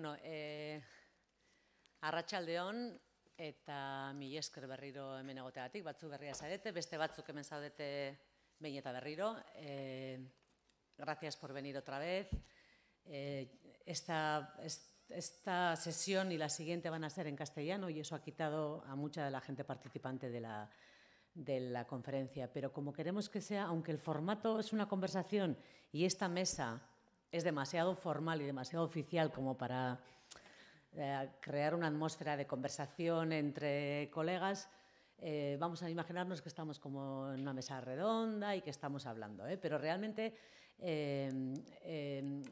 Bueno, Racha eh, arratsaldeon eta mi esker berriro hemen a batzu berria zarete, beste batzuk hemen zaudete behin beñeta berriro. riro. Eh, gracias por venir otra vez. Eh, esta, sesión y la siguiente van a ser en castellano y eso ha quitado a mucha de la gente participante de de la conferencia. Pero como queremos que sea, aunque el formato es una conversación y esta mesa es demasiado formal y demasiado oficial como para eh, crear una atmósfera de conversación entre colegas, eh, vamos a imaginarnos que estamos como en una mesa redonda y que estamos hablando, ¿eh? pero realmente eh,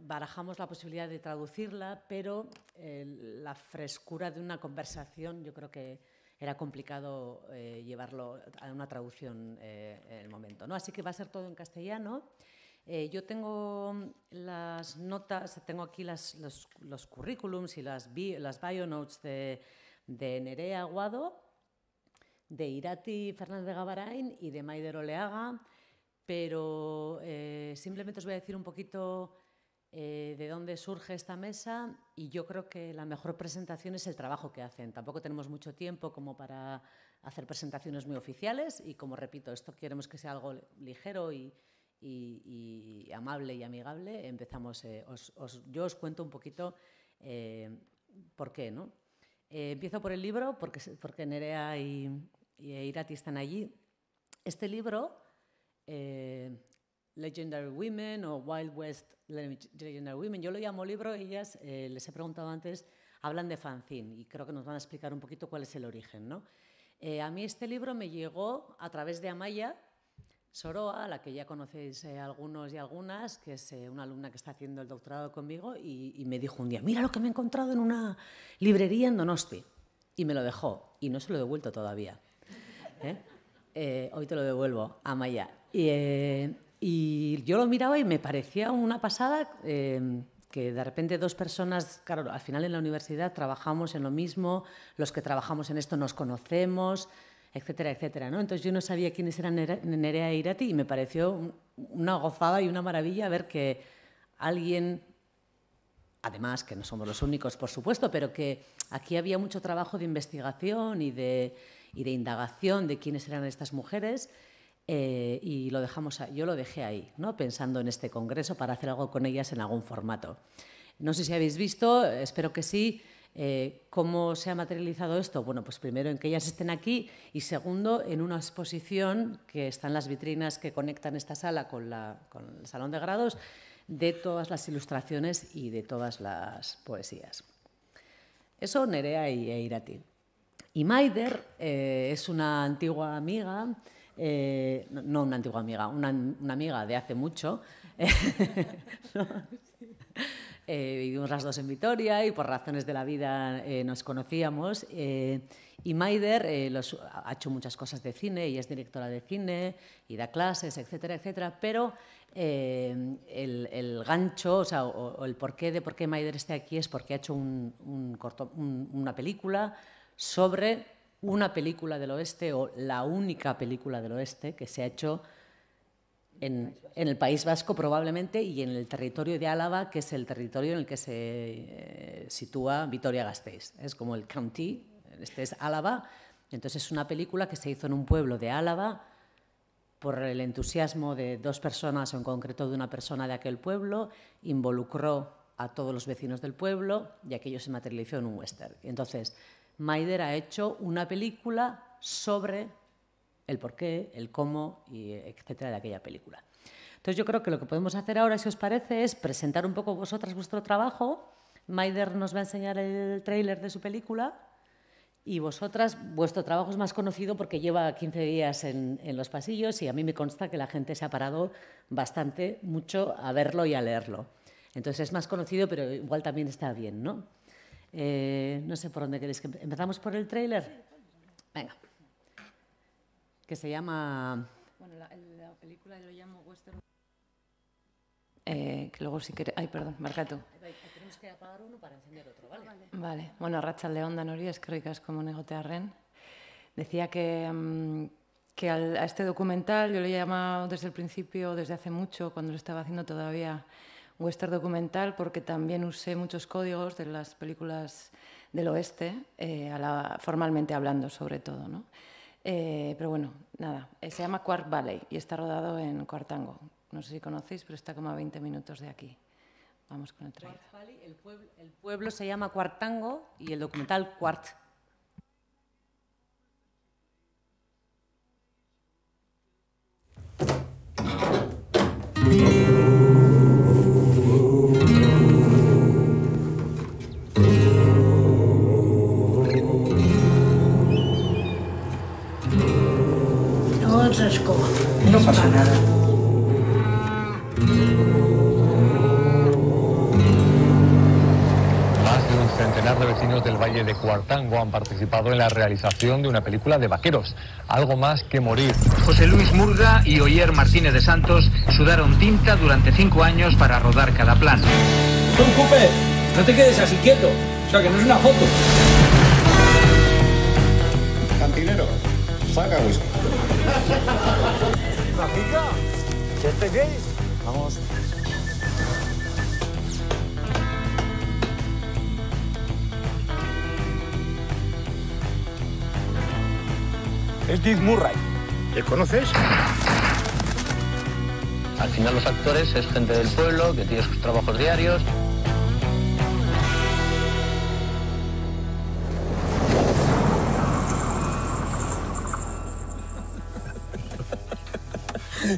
barajamos la posibilidad de traducirla, pero la frescura de una conversación yo creo que era complicado llevarlo a una traducción en el momento. ¿no? Así que va a ser todo en castellano. Eh, yo tengo mm, las notas, tengo aquí los, currículums y las, bio las bionotes de, Nerea Aguado, de Irati Fernández de Gabarain y de Maider Oleaga, pero eh, simplemente os voy a decir un poquito eh, de dónde surge esta mesa y yo creo que la mejor presentación es el trabajo que hacen. Tampoco tenemos mucho tiempo como para hacer presentaciones muy oficiales y como repito, esto queremos que sea algo ligero y, y, amable y amigable, empezamos. Eh, os, yo os cuento un poquito eh, por qué, ¿no? Eh, empiezo por el libro, porque, porque Nerea y, y Irati están allí. Este libro, Legendary Women o Wild West Legendary Women, yo lo llamo libro, ellas les he preguntado antes, hablan de fanzine y creo que nos van a explicar un poquito cuál es el origen, ¿no? a mí este libro me llegó a través de Amaya, Soroa, la que ya conocéis eh, algunos y algunas, que es eh, una alumna que está haciendo el doctorado conmigo, y, me dijo un día, mira lo que me he encontrado en una librería en Donosti. Y me lo dejó, y no se lo he devuelto todavía. ¿eh? hoy te lo devuelvo, a Y, y yo lo miraba y me parecía una pasada em, que de repente dos personas, claro, al final en la universidad trabajamos en lo mismo, los que trabajamos en esto nos conocemos, etcétera, etcétera. ¿no? Entonces yo no sabía quiénes eran Nerea e Irati y me pareció una gozada y una maravilla ver que alguien, además que no somos los únicos, por supuesto, pero que aquí había mucho trabajo de investigación y de, y de indagación de quiénes eran estas mujeres. Eh, y lo dejamos, yo lo dejé ahí, ¿no? pensando en este congreso para hacer algo con ellas en algún formato. No sé si habéis visto, espero que sí, eh, ¿Cómo se ha materializado esto? Bueno, pues primero en que ellas estén aquí y segundo en una exposición que están las vitrinas que conectan esta sala con, el salón de grados de todas las ilustraciones y de todas las poesías. Eso Nerea y Eirati. Y Maider eh, es una antigua amiga, eh, no una antigua amiga, una, amiga de hace mucho. Eh, vivimos las dos en Vitoria y por razones de la vida eh, nos conocíamos. Eh, y Maider eh, los, ha hecho muchas cosas de cine, y es directora de cine y da clases, etcétera, etcétera, pero el, gancho o, el porqué de por qué Maider está aquí es porque ha hecho un, corto, una película sobre una película del oeste o la única película del oeste que se ha hecho en, el País Vasco probablemente y en el territorio de Álava, que es el territorio en el que se eh, sitúa Vitoria-Gasteiz. Es como el county, este es Álava. Entonces es una película que se hizo en un pueblo de Álava por el entusiasmo de dos personas, en concreto de una persona de aquel pueblo, involucró a todos los vecinos del pueblo y aquello se materializó en un western. Entonces, Maider ha hecho una película sobre el por qué, el cómo, y etcétera, de aquella película. Entonces yo creo que lo que podemos hacer ahora, si os parece, es presentar un poco vosotras vuestro trabajo. Maider nos va a enseñar el tráiler de su película y vosotras, vuestro trabajo es más conocido porque lleva 15 días en, los pasillos y a mí me consta que la gente se ha parado bastante, mucho a verlo y a leerlo. Entonces es más conocido, pero igual también está bien, ¿no? Eh, no sé por dónde queréis que... ¿Empezamos por el tráiler? Venga que se llama... Bueno, la, película yo lo llamo Western... Eh, que luego si quieres... Ay, perdón, marca Tenemos que apagar uno para encender otro, ¿vale? Vale, bueno, Racha León onda es que ricas como negotearren. Decía que... Mm, que a este documental yo lo he llamado desde el principio, desde hace mucho, cuando lo estaba haciendo todavía western documental, porque también usé muchos códigos de las películas del oeste, eh, a la, formalmente hablando sobre todo. ¿no? Eh, pero bueno, nada, eh, se llama Quart Valley y está rodado en Quartango No sé si conocéis, pero está como a 20 minutos de aquí. Vamos con el trailer. el, pueblo, se llama Cuartango y el documental Quart Más de un centenar de vecinos del Valle de Cuartango han participado en la realización de una película de vaqueros, algo más que morir. José Luis Murga y Oyer Martínez de Santos sudaron tinta durante cinco años para rodar cada plano. Tom Cooper, no te quedes así quieto, o sea que no es una foto. Cantinero, saca whisky. Aquí ¿Ya Vamos. Es Dick Murray. ¿Le conoces? Al final los actores es gente del pueblo que tiene sus trabajos diarios.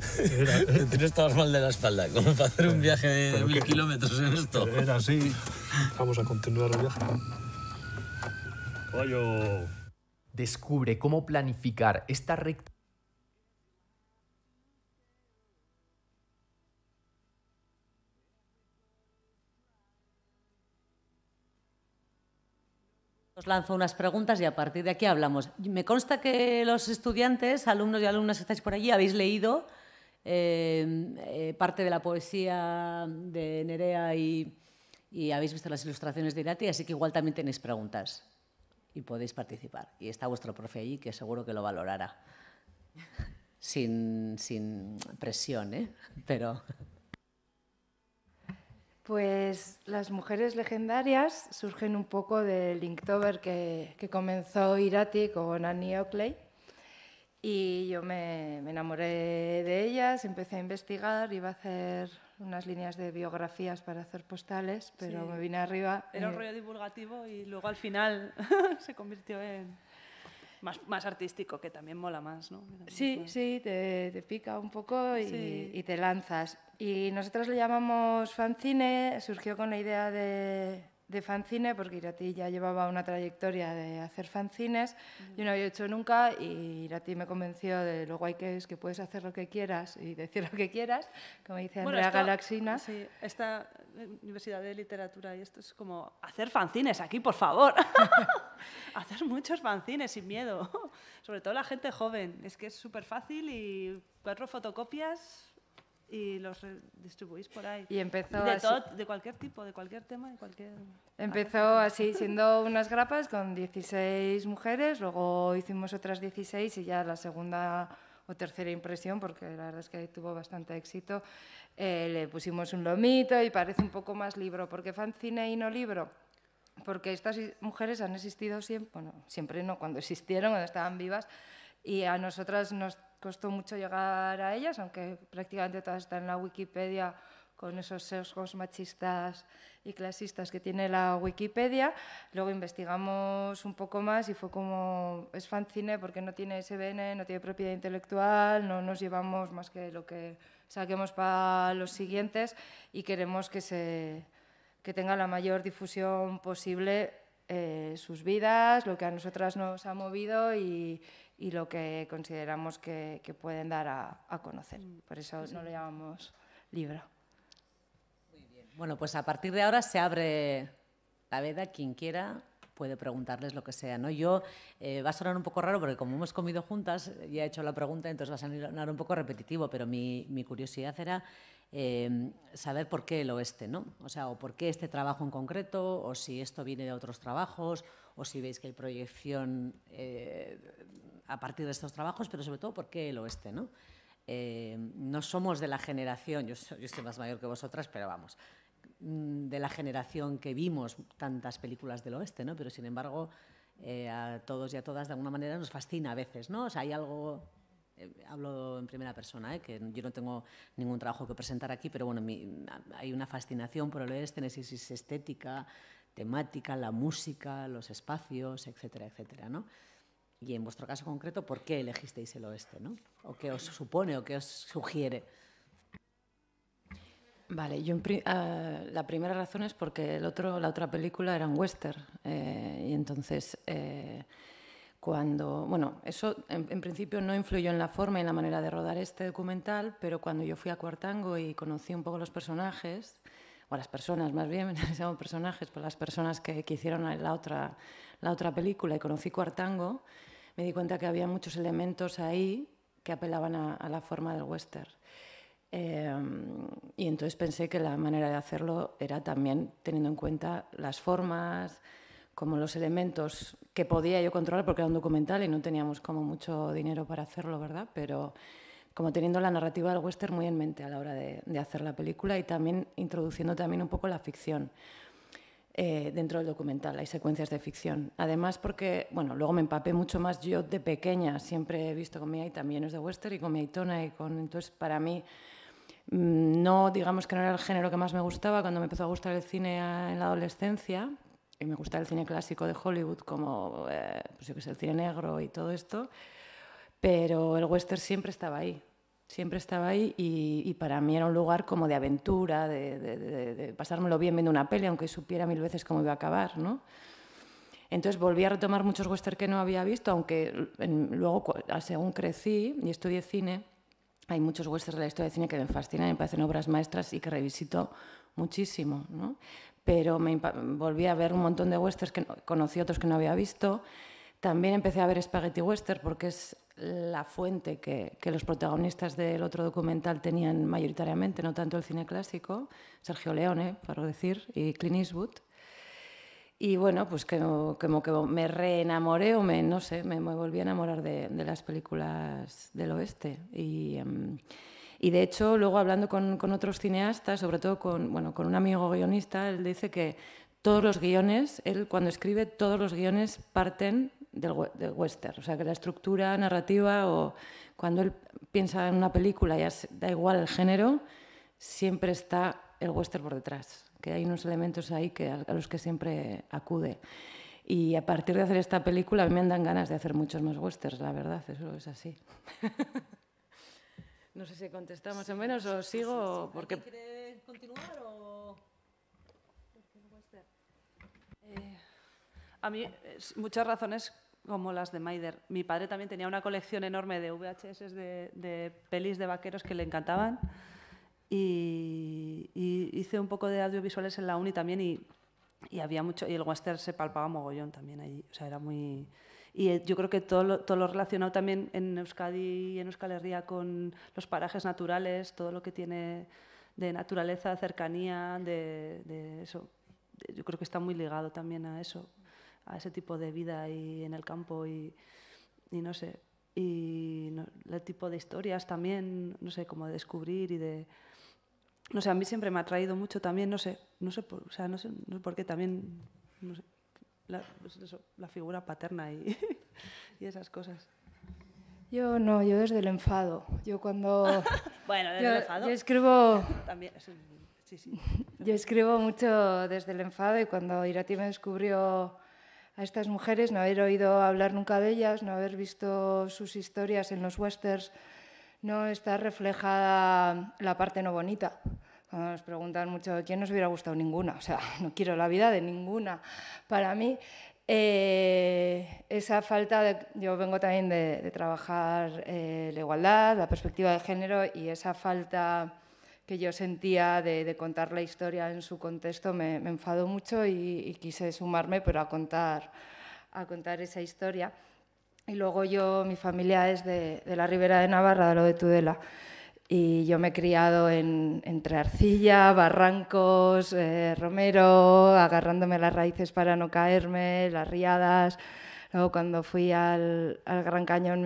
Tú estabas mal de la espalda, como para hacer un viaje de mil kilómetros en esto. Era así. Vamos a continuar el viaje. Descubre cómo planificar esta recta. Os lanzo unas preguntas y a partir de aquí hablamos. Me consta que los estudiantes, alumnos y alumnas que estáis por allí, habéis leído Em, eh, parte de la poesía de Nerea y, habéis visto las ilustraciones de Irati, así que igual también tenéis preguntas y podéis participar. Y está vuestro profe allí, que seguro que lo valorará. Sin, presión, ¿eh? Pero. Pues las mujeres legendarias surgen un poco del Inktober que, que comenzó Irati con Annie Oakley y yo me, me, enamoré de ellas, empecé a investigar, iba a hacer unas líneas de biografías para hacer postales, pero me vine arriba. Era un eh, rollo divulgativo y luego al final se convirtió en más, más, artístico, que también mola más, ¿no? sí, sí, te, pica un poco y, y te lanzas. Y nosotros le llamamos fancine surgió con la idea de, de fanzine, porque Irati ya llevaba una trayectoria de hacer fanzines, yo no había hecho nunca y Irati me convenció de lo guay que es que puedes hacer lo que quieras y decir lo que quieras, como dice Andrea Galaxina. Sí, esta eh, Universidad de Literatura y esto es como hacer fanzines aquí, por favor. hacer muchos fanzines sin miedo, sobre todo la gente joven, es que es súper fácil y cuatro fotocopias y los distribuís por ahí. Y empezó de Todo, de cualquier tipo, de cualquier tema, cualquier... Empezó así, siendo unas grapas con 16 mujeres, luego hicimos otras 16 y ya la segunda o tercera impresión, porque la verdad es que tuvo bastante éxito, eh, le pusimos un lomito y parece un poco más libro, porque fanzine y no libro. Porque estas mujeres han existido siempre, bueno, siempre no, cuando existieron, cuando estaban vivas, y a nosotras nos costó mucho llegar a ellas, aunque prácticamente todas están en la Wikipedia con esos sesgos machistas y clasistas que tiene la Wikipedia. Luego investigamos un poco más y fue como, es fancine porque no tiene SBN, no tiene propiedad intelectual, no nos llevamos más que lo que saquemos para los siguientes y queremos que, se, que tenga la mayor difusión posible eh, sus vidas, lo que a nosotras nos ha movido y, lo que consideramos que, pueden dar a, conocer. Mm. Por eso no lo llamamos libro. Muy bien. Bueno, pues a partir de ahora se abre la veda, quien quiera puede preguntarles lo que sea. ¿no? Yo eh, va a sonar un poco raro porque como hemos comido juntas, ya he hecho la pregunta, entonces va a sonar un poco repetitivo, pero mi, mi curiosidad era Em, saber por qué el oeste, ¿no? O sea, o por qué este trabajo en concreto, o si esto viene de otros trabajos, o si veis que hay proyección eh, a partir de estos trabajos, pero sobre todo por qué el oeste, ¿no? Em, no somos de la generación, yo, soy, estoy más mayor que vosotras, pero vamos, mm, de la generación que vimos tantas películas del oeste, ¿no? Pero sin embargo, eh, a todos y a todas de alguna manera nos fascina a veces, ¿no? O sea, hay algo eh, hablo en primera persona, eh, que yo no tengo ningún trabajo que presentar aquí, pero bueno, hay una fascinación por el oeste, estenesis estética, temática, la música, los espacios, etcétera, etcétera, ¿no? Y en vuestro caso concreto, ¿por qué elegisteis el oeste, ¿no? ¿O qué os supone o qué os sugiere? Vale, yo ah, la primera razón es porque el otro, la otra película era un western eh, y entonces cuando, bueno, eso en, principio no influyó en la forma y en la manera de rodar este documental, pero cuando yo fui a Cuartango y conocí un poco los personajes, o las personas más bien, me personajes, pues las personas que, hicieron la otra, la otra película y conocí Cuartango, me di cuenta que había muchos elementos ahí que apelaban a, la forma del western. Eh, y entonces pensé que la manera de hacerlo era también teniendo en cuenta las formas, como los elementos que podía yo controlar, porque era un documental y no teníamos como mucho dinero para hacerlo, ¿verdad? Pero como teniendo la narrativa del western muy en mente a la hora de, hacer la película y también introduciendo también un poco la ficción eh, dentro del documental, hay secuencias de ficción. Además porque, bueno, luego me empapé mucho más yo de pequeña, siempre he visto con mi también es de western y con mi Aitona y con... Entonces, para mí, mm, no digamos que no era el género que más me gustaba cuando me empezó a gustar el cine en la adolescencia, y me gusta el cine clásico de Hollywood, como eh, pues que el cine negro y todo esto, pero el western siempre estaba ahí, siempre estaba ahí y, para mí era un lugar como de aventura, de, pasármelo bien viendo una peli, aunque supiera mil veces cómo iba a acabar, ¿no? Entonces volví a retomar muchos western que no había visto, aunque luego, según crecí y estudié cine, hay muchos westerns de la historia de cine que me fascinan, me parecen obras maestras y que revisito muchísimo. ¿no? pero me volví a ver un montón de westerns que conocí otros que no había visto. También empecé a ver Spaghetti Western porque es la fuente que, los protagonistas del otro documental tenían mayoritariamente, no tanto el cine clásico, Sergio Leone, eh, para decir, y Clint Eastwood. Y bueno, pues que, como que me reenamoré o me, no sé, me, volví a enamorar de, las películas del oeste. Y. Em, y de hecho, luego hablando con, otros cineastas, sobre todo con, bueno, con un amigo guionista, él dice que todos los guiones, él cuando escribe, todos los guiones parten del, del, western. O sea, que la estructura narrativa o cuando él piensa en una película, ya da igual el género, siempre está el western por detrás. Que hay unos elementos ahí que, a los que siempre acude. Y a partir de hacer esta película, a mí me dan ganas de hacer muchos más westerns, la verdad, eso es así. No sé si contestamos más o menos o sigo porque... ¿Quiere continuar o...? Eh, a mí, muchas razones como las de Maider. Mi padre también tenía una colección enorme de VHS de, de pelis de vaqueros que le encantaban y, hice un poco de audiovisuales en la uni también y, y había mucho y el western se palpaba mogollón también allí. O sea, era muy y eh, yo creo que todo lo, todo lo relacionado también en Euskadi y en Euskal Herria con los parajes naturales, todo lo que tiene de naturaleza, cercanía, de, eso. Yo creo que está muy ligado también a eso, a ese tipo de vida ahí en el campo y, no sé. Y el tipo de historias también, no sé, como de descubrir y de no sé, a mí siempre me ha atraído mucho también, no sé, no sé por, o sea, no sé, no por qué también, no pues la, figura paterna y, esas cosas. Yo no, yo desde el enfado. Yo cuando... bueno, desde el enfado. Yo escribo... También, yo escribo mucho desde el enfado y cuando Irati me descubrió a estas mujeres, no haber oído hablar nunca de ellas, no haber visto sus historias en los westerns, no está reflejada la parte no bonita nos preguntan mucho quién nos hubiera gustado ninguna, o sea, no quiero la vida de ninguna. Para mí, eh, esa falta yo vengo también de, trabajar eh, la igualdad, la perspectiva de género y esa falta que yo sentía de, contar la historia en su contexto me, enfadó mucho y, quise sumarme, pero a contar, a contar esa historia. Y luego yo, mi familia es de, de la Ribera de Navarra, de lo de Tudela. Y yo me he criado entre arcilla, barrancos, eh, romero, agarrándome las raíces para no caerme, las riadas. Luego cuando fui al, Gran Cañón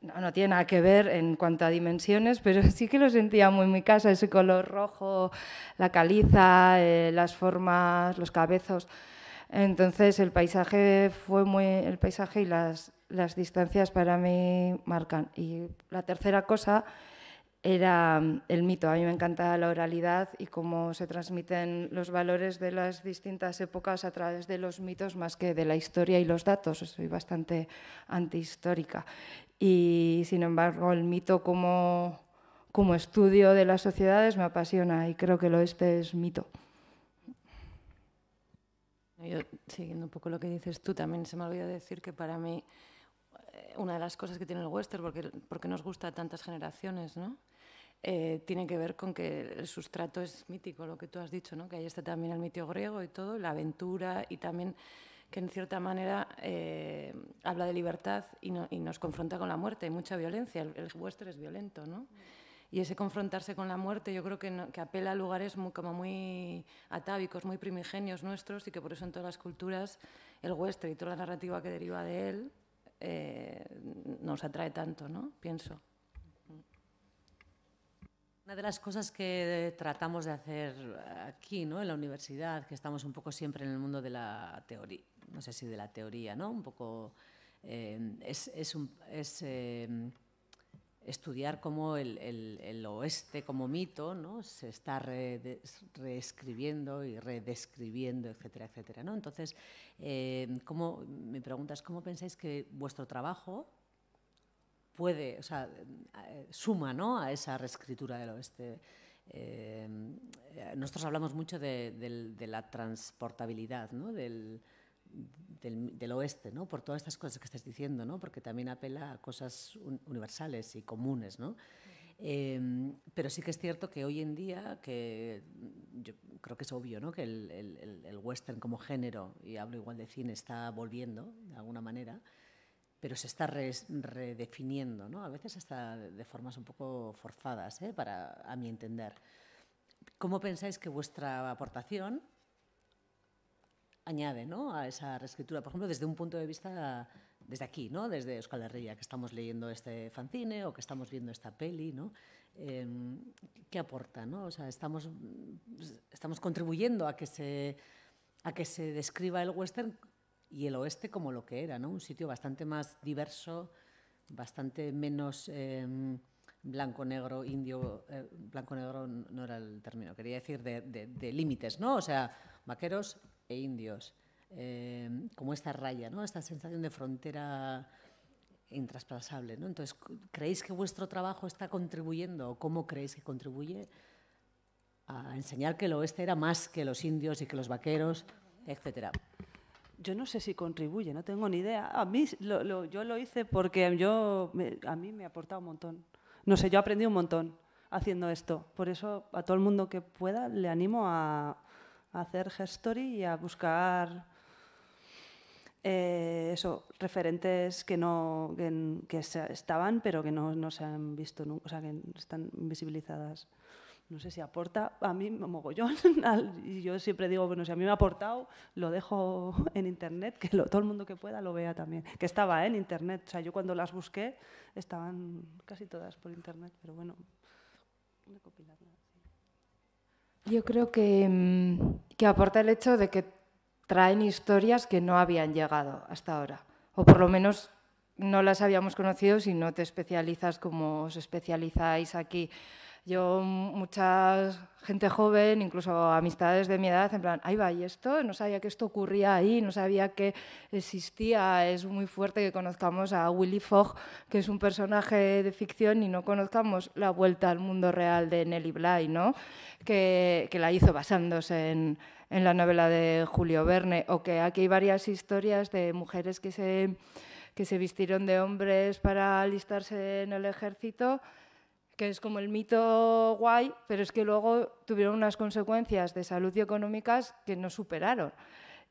no, tiene nada que ver en cuanto a dimensiones, pero sí que lo sentía muy en mi casa, ese color rojo, la caliza, eh, las formas, los cabezos. Entonces el paisaje fue muy, el paisaje y las, las distancias para mí marcan. Y la tercera cosa era mm, el mito. A mí me encanta la oralidad y cómo se transmiten los valores de las distintas épocas a través de los mitos más que de la historia y los datos. Soy bastante antihistórica. Y sin embargo, el mito como, estudio de las sociedades me apasiona y creo que lo este es mito. Yo, siguiendo un poco lo que dices tú, también se me olvidó decir que para mí eh, una de las cosas que tiene el western, porque, porque nos gusta a tantas generaciones, ¿no? Eh, tiene que ver con que el sustrato es mítico, lo que tú has dicho, ¿no? que ahí está también el mito griego y todo, la aventura y también que en cierta manera eh, habla de libertad y, nos confronta con la muerte, hay mucha violencia, el, western es violento. ¿no? Y ese confrontarse con la muerte yo creo que, que apela a lugares como muy atávicos, muy primigenios nuestros y que por eso en todas las culturas el western y toda la narrativa que deriva de él eh, nos atrae tanto, ¿no? Pienso. Una de las cosas que tratamos de hacer aquí, ¿no? En la universidad, que estamos un poco siempre en el mundo de la teoría, no sé si de la teoría, ¿no? Un poco eh, es, un, eh, estudiar cómo el, oeste como mito ¿no? se está reescribiendo y redescribiendo, etcétera, etcétera. ¿no? Entonces, eh, ¿cómo, me preguntas, ¿cómo pensáis que vuestro trabajo puede, eh, suma ¿no? a esa reescritura del oeste? Eh, nosotros hablamos mucho de, de la transportabilidad, ¿no? del, del, oeste, ¿no? por todas estas cosas que estás diciendo, ¿no? porque también apela a cosas universales y comunes. ¿no? Em, pero sí que es cierto que hoy en día, que mm, yo creo que es obvio que el, western como género, y hablo igual de cine, está volviendo de alguna manera, pero se está redefiniendo, ¿no? a veces hasta de formas un poco forzadas, ¿eh? Para, a mi entender. ¿Cómo pensáis que vuestra aportación añade ¿no? a esa reescritura, por ejemplo, desde un punto de vista desde aquí, ¿no? desde Euskal Herria, que estamos leyendo este fanzine o que estamos viendo esta peli, ¿no? Em, ¿qué aporta? ¿no? O sea, estamos, estamos contribuyendo a que, se, a que se describa el western y el oeste como lo que era, ¿no? un sitio bastante más diverso, bastante menos... Em, blanco, negro, indio, eh, blanco, negro no era el término, quería decir de, de límites, ¿no? O sea, vaqueros, e indios, em, como esta raya, ¿no? esta sensación de frontera intraspasable. ¿no? Entonces, ¿creéis que vuestro trabajo está contribuyendo o cómo creéis que contribuye a enseñar que el oeste era más que los indios y que los vaqueros, etcétera? Yo no sé si contribuye, no tengo ni idea. A mí lo, yo lo hice porque yo, a mí me ha aportado un montón. No sé, yo aprendí un montón haciendo esto. Por eso a todo el mundo que pueda le animo a, hacer gestory y a buscar eh, eso, referentes que no que, que estaban pero que no, no, se han visto nunca, o sea, que están invisibilizadas. No sé si aporta, a mí me mogollón, y yo siempre digo, bueno, si a mí me ha aportado, lo dejo en internet, que lo, todo el mundo que pueda lo vea también. Que estaba eh, en internet, o sea, yo cuando las busqué estaban casi todas por internet, pero bueno, yo creo mm, que, aporta el hecho de que traen historias que no habían llegado hasta ahora, o por lo menos no las habíamos conocido si no te especializas como os especializáis aquí. Yo, mucha gente joven, incluso amistades de mi edad, en plan, ahí va, ¿y esto? No sabía que esto ocurría ahí, no sabía que existía. Es muy fuerte que conozcamos a Willy Fogg, que es un personaje de ficción, y no conozcamos la vuelta al mundo real de Nelly Bly, ¿no? Que, que la hizo basándose en, en la novela de Julio Verne, o que aquí hay varias historias de mujeres que se, que se vistieron de hombres para alistarse en el ejército que es como el mito guay, pero es que luego tuvieron unas consecuencias de salud y económicas que no superaron.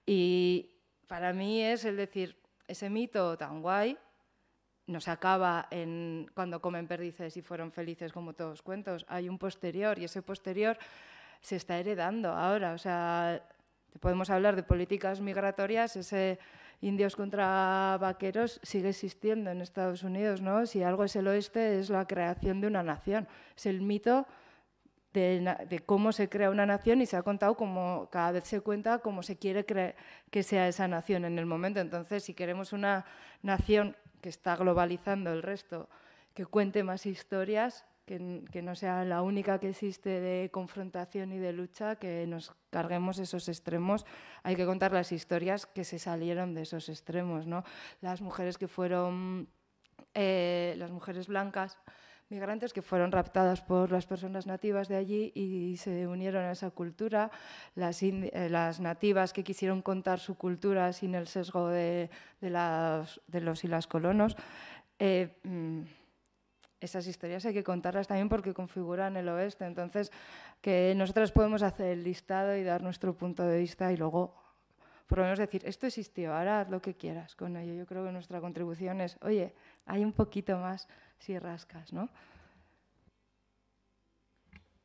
Y para mí es el decir, ese mito tan guay no se acaba en cuando comen perdices y fueron felices como todos cuentos. Hay un posterior y ese posterior se está heredando ahora. O sea, podemos hablar de políticas migratorias, ese indios contra vaqueros sigue existiendo en Estados Unidos, ¿no? Si algo es el oeste, es la creación de una nación. Es el mito de, cómo se crea una nación y se ha contado como cada vez se cuenta cómo se quiere que sea esa nación en el momento. Entonces, si queremos una nación que está globalizando el resto, que cuente más historias, que, no sea la única que existe de confrontación y de lucha, que nos carguemos esos extremos. Hay que contar las historias que se salieron de esos extremos, ¿no? Las mujeres que fueron, eh, las mujeres blancas migrantes que fueron raptadas por las personas nativas de allí y se unieron a esa cultura, las, eh, las nativas que quisieron contar su cultura sin el sesgo de, de, las, de los y las colonos. Eh, mm, esas historias hay que contarlas también porque configuran el oeste. Entonces, que nosotros podemos hacer el listado y dar nuestro punto de vista y luego, por lo menos, decir, esto existió, ahora haz lo que quieras con ello. Yo creo que nuestra contribución es, oye, hay un poquito más si rascas, ¿no?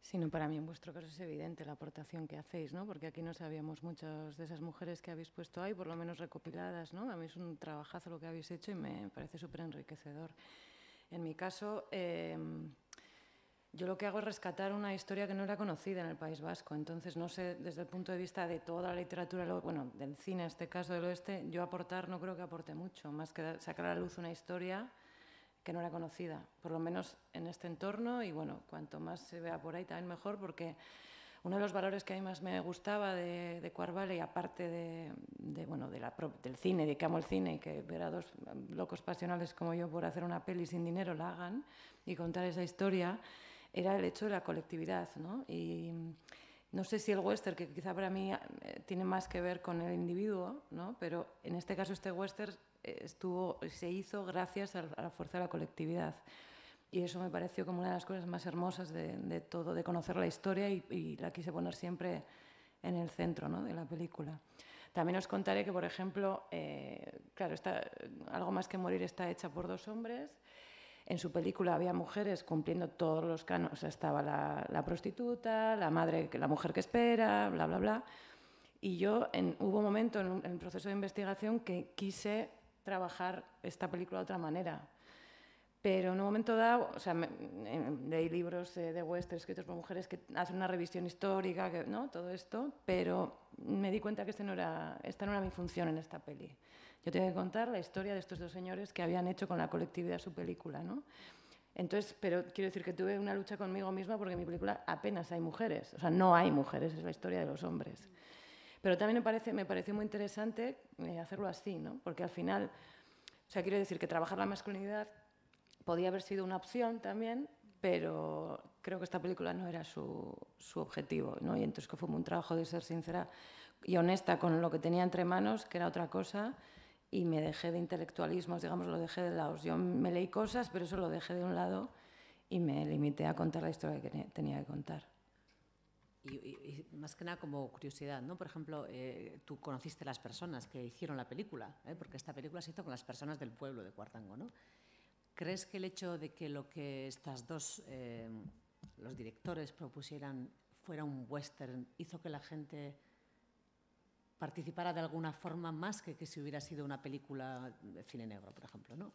Sino para mí en vuestro caso es evidente la aportación que hacéis, ¿no? Porque aquí no sabíamos muchas de esas mujeres que habéis puesto ahí, por lo menos recopiladas, ¿no? A mí es un trabajazo lo que habéis hecho y me parece súper enriquecedor. En mi caso, em, yo lo que hago es rescatar una historia que no era conocida en el País Vasco. Entonces, no sé, desde el punto de vista de toda la literatura, bueno, del cine, en este caso del oeste, yo aportar no creo que aporte mucho, más que sacar a la luz una historia que no era conocida, por lo menos en este entorno y bueno, cuanto más se vea por ahí también mejor porque uno de los valores que a mí más me gustaba de, de y aparte de, de, bueno, del cine, de que amo el cine y que ver a dos locos pasionales como yo por hacer una peli sin dinero la hagan y contar esa historia, era el hecho de la colectividad. ¿no? Y no sé si el western, que quizá para mí eh, tiene más que ver con el individuo, ¿no? pero en este caso este western eh, estuvo, se hizo gracias a la fuerza de la colectividad. Y eso me pareció como una de las cosas más hermosas de, todo, de conocer la historia y, la quise poner siempre en el centro de la película. También os contaré que, por ejemplo, eh, claro, está, Algo más que morir está hecha por dos hombres. En su película había mujeres cumpliendo todos los canos. estaba la, prostituta, la madre, la mujer que espera, bla, bla, bla. Y yo hubo un momento en el proceso de investigación que quise trabajar esta película de otra manera, pero en un momento dado, o sea, eh, leí libros eh, de western escritos por mujeres que hacen una revisión histórica, que, ¿no? todo esto, pero me di cuenta que este no era, esta no era mi función en esta peli. Yo tenía que contar la historia de estos dos señores que habían hecho con la colectividad su película. ¿no? Entonces, pero quiero decir que tuve una lucha conmigo misma porque en mi película apenas hay mujeres, o sea, no hay mujeres, es la historia de los hombres. Pero también me, parece, me pareció muy interesante eh, hacerlo así, ¿no? Porque al final, o sea, quiero decir que trabajar la masculinidad podía haber sido una opción también, pero creo que esta película no era su, su objetivo, ¿no? Y entonces fue un trabajo de ser sincera y honesta con lo que tenía entre manos, que era otra cosa, y me dejé de intelectualismos, digamos, lo dejé de lado. Yo me leí cosas, pero eso lo dejé de un lado y me limité a contar la historia que tenía que contar. Y, más que nada como curiosidad, ¿no? Por ejemplo, eh, tú conociste las personas que hicieron la película, ¿eh? porque esta película se hizo con las personas del pueblo de Cuartango, ¿no? ¿Crees que el hecho de que lo que estas dos, eh, los directores propusieran fuera un western, hizo que la gente participara de alguna forma más que, que si hubiera sido una película de cine negro, por ejemplo, ¿no?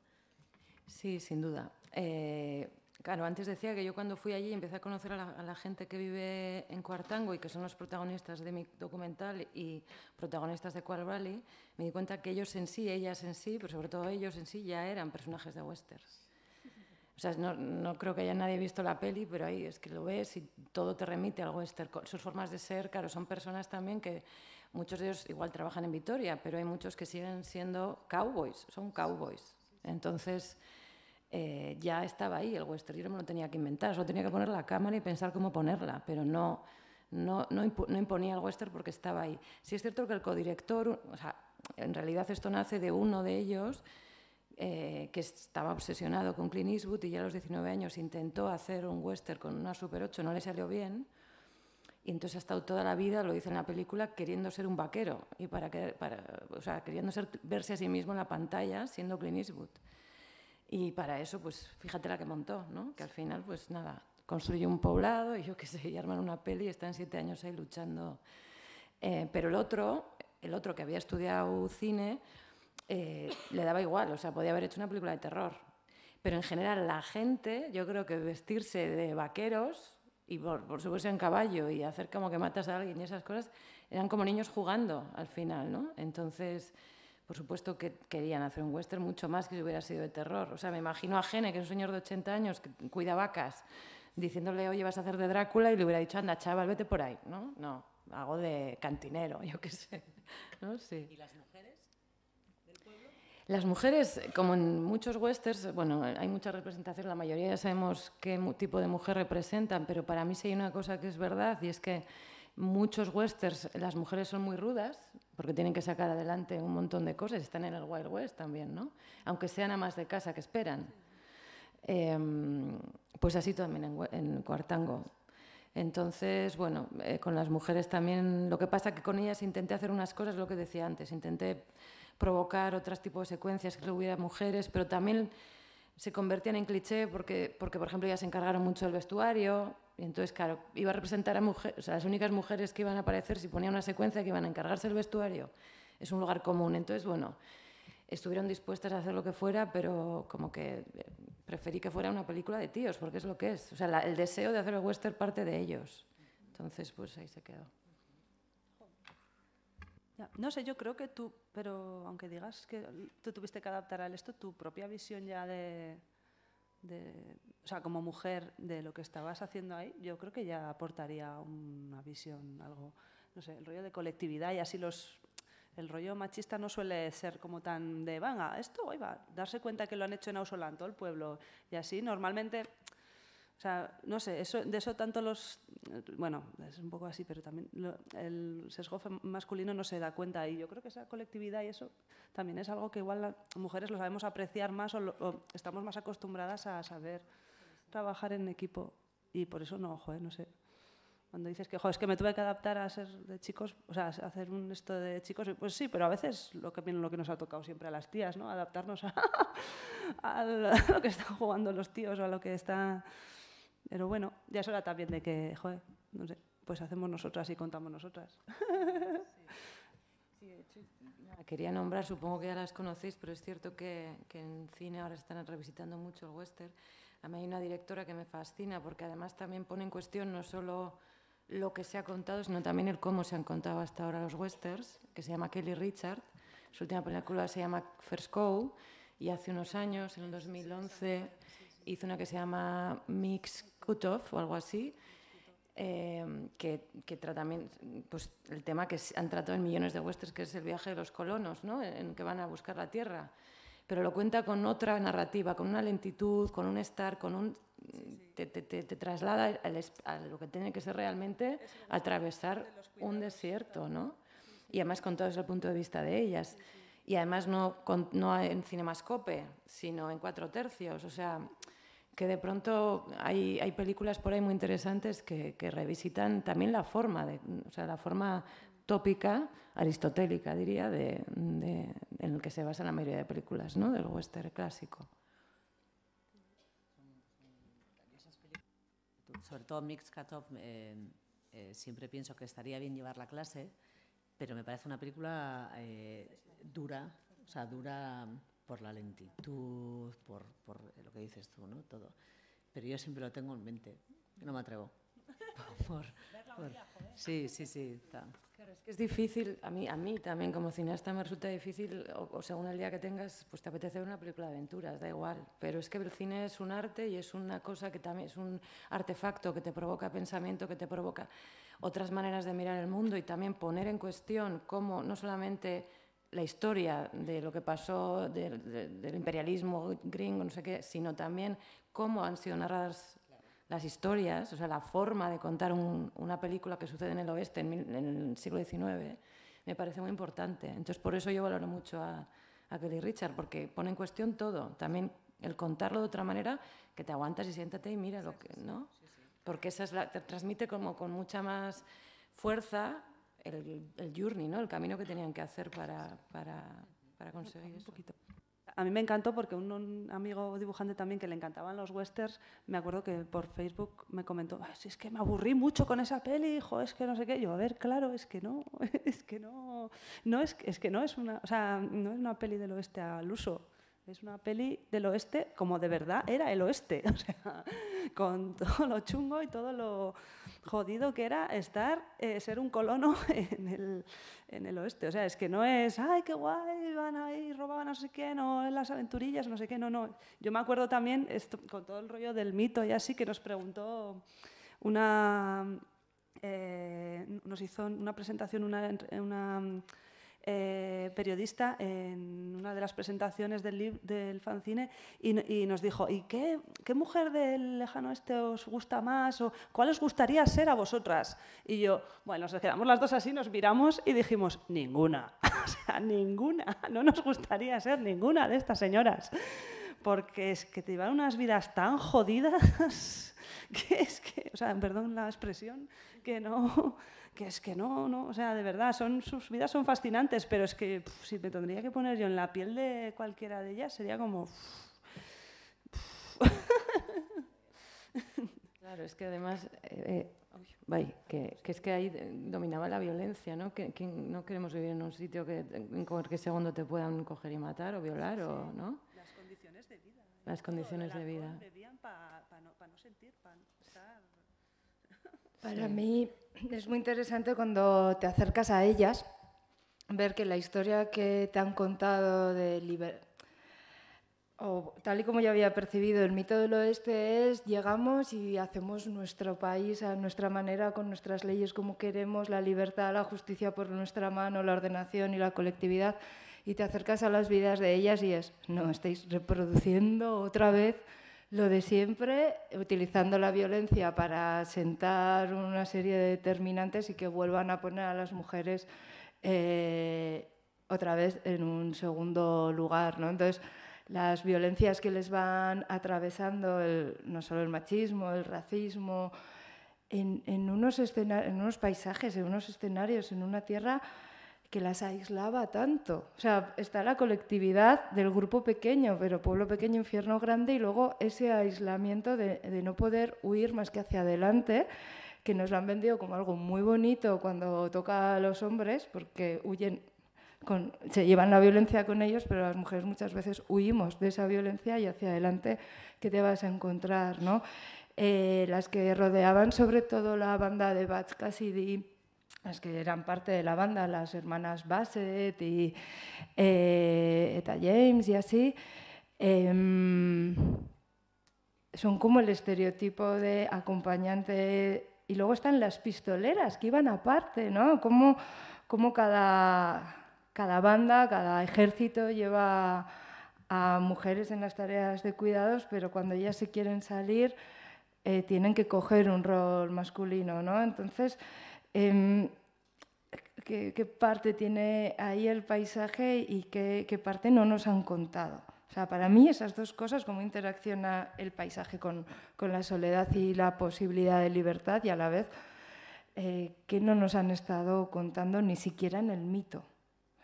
Sí, sin duda. Eh, Claro, antes decía que yo cuando fui allí empecé a conocer a la, gente que vive en Cuartango y que son los protagonistas de mi documental y protagonistas de Quar Valley, me di cuenta que ellos en sí, ellas en sí, pero sobre todo ellos en sí, ya eran personajes de westerns. O sea, no, no creo que haya nadie visto la peli, pero ahí es que lo ves y todo te remite al western. Sus formas de ser, claro, son personas también que muchos de ellos igual trabajan en Vitoria, pero hay muchos que siguen siendo cowboys, son cowboys. Entonces eh, ya estaba ahí, el western, yo me lo tenía que inventar, solo tenía que poner la cámara y pensar cómo ponerla, pero no, no, imponía el western porque estaba ahí. Sí es cierto que el codirector, en realidad esto nace de uno de ellos, eh, que estaba obsesionado con Clint Eastwood y ya a los 19 años intentó hacer un western con una Super 8, no le salió bien. Y entonces ha estado toda la vida, lo dice en la película, queriendo ser un vaquero y para, que, para queriendo ser, verse a sí mismo en la pantalla siendo Clint Eastwood. Y para eso, pues fíjate la que montó, ¿no? Que al final, pues nada, construye un poblado y yo qué sé, y arman una peli y están siete años ahí luchando. Eh, pero el otro, el otro que había estudiado cine, eh, le daba igual, o sea, podía haber hecho una película de terror. Pero en general la gente, yo creo que vestirse de vaqueros y por supuesto en caballo y hacer como que matas a alguien y esas cosas, eran como niños jugando al final, ¿no? Entonces por supuesto que querían hacer un western mucho más que si hubiera sido de terror. O sea, me imagino a Gene, que es un señor de 80 años que cuida vacas, diciéndole, oye, vas a hacer de Drácula, y le hubiera dicho, anda, chaval, vete por ahí. No, no, hago de cantinero, yo qué sé. ¿No? ¿Y las mujeres? del pueblo? Las mujeres, como en muchos westerns, bueno, hay mucha representación, la mayoría ya sabemos qué tipo de mujer representan, pero para mí sí hay una cosa que es verdad y es que muchos westerns las mujeres son muy rudas, porque tienen que sacar adelante un montón de cosas, están en el Wild West también, ¿no? Aunque sean más de casa que esperan. Em, pues así también en, Cuartango. Entonces, bueno, eh, con las mujeres también, lo que pasa que con ellas intenté hacer unas cosas, lo que decía antes, intenté provocar otros tipos de secuencias que hubiera mujeres, pero también se convertían en cliché porque, porque, por ejemplo, ya se encargaron mucho del vestuario. Y entonces, claro, iba a representar a mujeres, o sea, las únicas mujeres que iban a aparecer, si ponía una secuencia, que iban a encargarse el vestuario. Es un lugar común. Entonces, bueno, estuvieron dispuestas a hacer lo que fuera, pero como que eh, preferí que fuera una película de tíos, porque es lo que es. O sea, el deseo de hacer el western parte de ellos. Entonces, pues ahí se quedó no sé, yo creo que tú, pero aunque digas que tú tuviste que adaptar al esto, tu propia visión ya de, o sea, como mujer de lo que estabas haciendo ahí, yo creo que ya aportaría una visión, algo, no sé, el rollo de colectividad y así los... El rollo machista no suele ser como tan de, venga, esto, hoy va, darse cuenta que lo han hecho en Ausolán, todo el pueblo. Y así, normalmente, o sea, no sé, eso, de eso tanto los... Bueno, es un poco así, pero también el sesgo masculino no se da cuenta y yo creo que esa colectividad y eso también es algo que igual las mujeres lo sabemos apreciar más o, estamos más acostumbradas a saber trabajar en equipo y por eso no, joder, no sé. Cuando dices que, es que me tuve que adaptar a ser de chicos, o sea, hacer un esto de chicos, pues sí, pero a veces lo que, lo que nos ha tocado siempre a las tías, ¿no? Adaptarnos a, a lo que están jugando los tíos o a lo que está... Pero bueno, ya es hora también de que, joder, no sé, pues hacemos nosotras y contamos nosotras. quería nombrar, supongo que ya las conocéis, pero es cierto que, en cine ahora están revisitando mucho el western. A mí hay una directora que me fascina porque además también pone en cuestión no solo lo que se ha contado, sino también el cómo se han contado hasta ahora los westerns, que se llama Kelly Richard. Su última película se llama First go y hace unos años, en el 2011, hizo una que se llama Mix Cutoff o algo así, eh, que, que, pues, el tema que han tratado en millones de huestes, que es el viaje de los colonos, ¿no? en, que van a buscar la tierra. Pero lo cuenta con otra narrativa, con una lentitud, con un estar, con un te, te, traslada a lo que tiene que ser realmente atravesar un desierto, ¿no? Y además con todo desde el punto de vista de ellas. Y además no, no en cinemascope, sino en cuatro tercios. O sea, que de pronto hay, hay, películas por ahí muy interesantes que, que revisitan también la forma, de, o sea, la forma tópica, aristotélica diría, de, en el que se basa la mayoría de películas ¿no? del western clásico. Sobre todo Mix Cut-Off, eh, eh, siempre pienso que estaría bien llevar la clase, pero me parece una película eh, dura, o sea, dura por la lentitud, por, por, lo que dices tú, ¿no? Todo. Pero yo siempre lo tengo en mente, no me atrevo. Por, por, sí, sí, sí. Claro, es que es difícil, a mí, a mí también como cineasta me resulta difícil, o, o, según el día que tengas, pues te apetece ver una película de aventuras, da igual, pero es que el cine es un arte y es una cosa que también es un artefacto que te provoca pensamiento, que te provoca otras maneras de mirar el mundo y también poner en cuestión cómo no solamente la historia de lo que pasó del imperialismo gringo, no sé qué, sino también cómo han sido narradas las historias, o sea, la forma de contar una película que sucede en el oeste en, el siglo XIX, me parece muy importante. Entonces, por eso yo valoro mucho a, Kelly Richard, porque pone en cuestión todo. También el contarlo de otra manera, que te aguantas y siéntate y mira lo que, ¿no? Porque esa es la, te transmite como con mucha más fuerza el, el, journey, ¿no? el camino que tenían que hacer para, para, para conseguir eso. A mí me encantó porque un, amigo dibujante también que le encantaban los westerns, me acuerdo que por Facebook me comentó, si es que me aburrí mucho con esa peli, hijo, es que no sé qué. Yo, a ver, claro, es que no, es que no, no es, es que no es una, no es una peli del oeste al uso. Es una peli del oeste, como de verdad era el oeste, o sea, con todo lo chungo y todo lo jodido que era estar, eh, ser un colono en el, oeste. O sea, es que no es, ay, qué guay, Iban ahí, robaban no sé qué, no, en las aventurillas, no sé qué, no, no. Yo me acuerdo también, con todo el rollo del mito y así, que nos preguntó una, eh, nos hizo una presentación, una eh, periodista en una de las presentaciones del, del fanzine y, nos dijo, ¿y qué, mujer del lejano este os gusta más? ¿O cuál os gustaría ser a vosotras? Y yo, bueno, nos quedamos las dos así, nos miramos y dijimos, ninguna, o sea, ninguna, no nos gustaría ser ninguna de estas señoras porque es que te llevan unas vidas tan jodidas que es que, o sea, perdón la expresión, que no, que es que no, no, o sea, de verdad, son, sus vidas son fascinantes, pero es que si me tendría que poner yo en la piel de cualquiera de ellas, sería como... Claro, es que además, eh, eh, que, es que ahí dominaba la violencia, ¿no? Que, no queremos vivir en un sitio que en cualquier segundo te puedan coger y matar o violar, o, ¿no? Las condiciones de vida. Las condiciones de vida. Para mí es muy interesante cuando te acercas a ellas, ver que la historia que te han contado de libertad o tal y como ya había percibido, el mito del oeste es llegamos y hacemos nuestro país a nuestra manera, con nuestras leyes como queremos, la libertad, la justicia por nuestra mano, la ordenación y la colectividad, y te acercas a las vidas de ellas y es, no, estáis reproduciendo otra vez lo de siempre, utilizando la violencia para sentar una serie de determinantes y que vuelvan a poner a las mujeres eh, otra vez en un segundo lugar. Entonces, las violencias que les van atravesando, no solo el machismo, el racismo, en unos en unos paisajes, en unos escenarios, en una tierra que las aislaba tanto. O sea, está la colectividad del grupo pequeño, pero pueblo pequeño, infierno grande, y luego ese aislamiento de, no poder huir más que hacia adelante, que nos lo han vendido como algo muy bonito cuando toca a los hombres, porque huyen con, se llevan la violencia con ellos, pero las mujeres muchas veces huimos de esa violencia y hacia adelante, que te vas a encontrar? ¿no? Eh, las que rodeaban sobre todo la banda de Bats Cassidy las que eran parte de la banda, las hermanas Bassett y eh, Eta James y así, em, son como el estereotipo de acompañante. Y luego están las pistoleras que iban aparte, ¿no? Como, como cada, cada banda, cada ejército lleva a mujeres en las tareas de cuidados, pero cuando ellas se quieren salir eh, tienen que coger un rol masculino, ¿no? Entonces. Em, qué, parte tiene ahí el paisaje y qué, parte no nos han contado. sea, para mí esas dos cosas, cómo interacciona el paisaje con, la soledad y la posibilidad de libertad y a la vez eh, que no nos han estado contando ni siquiera en el mito.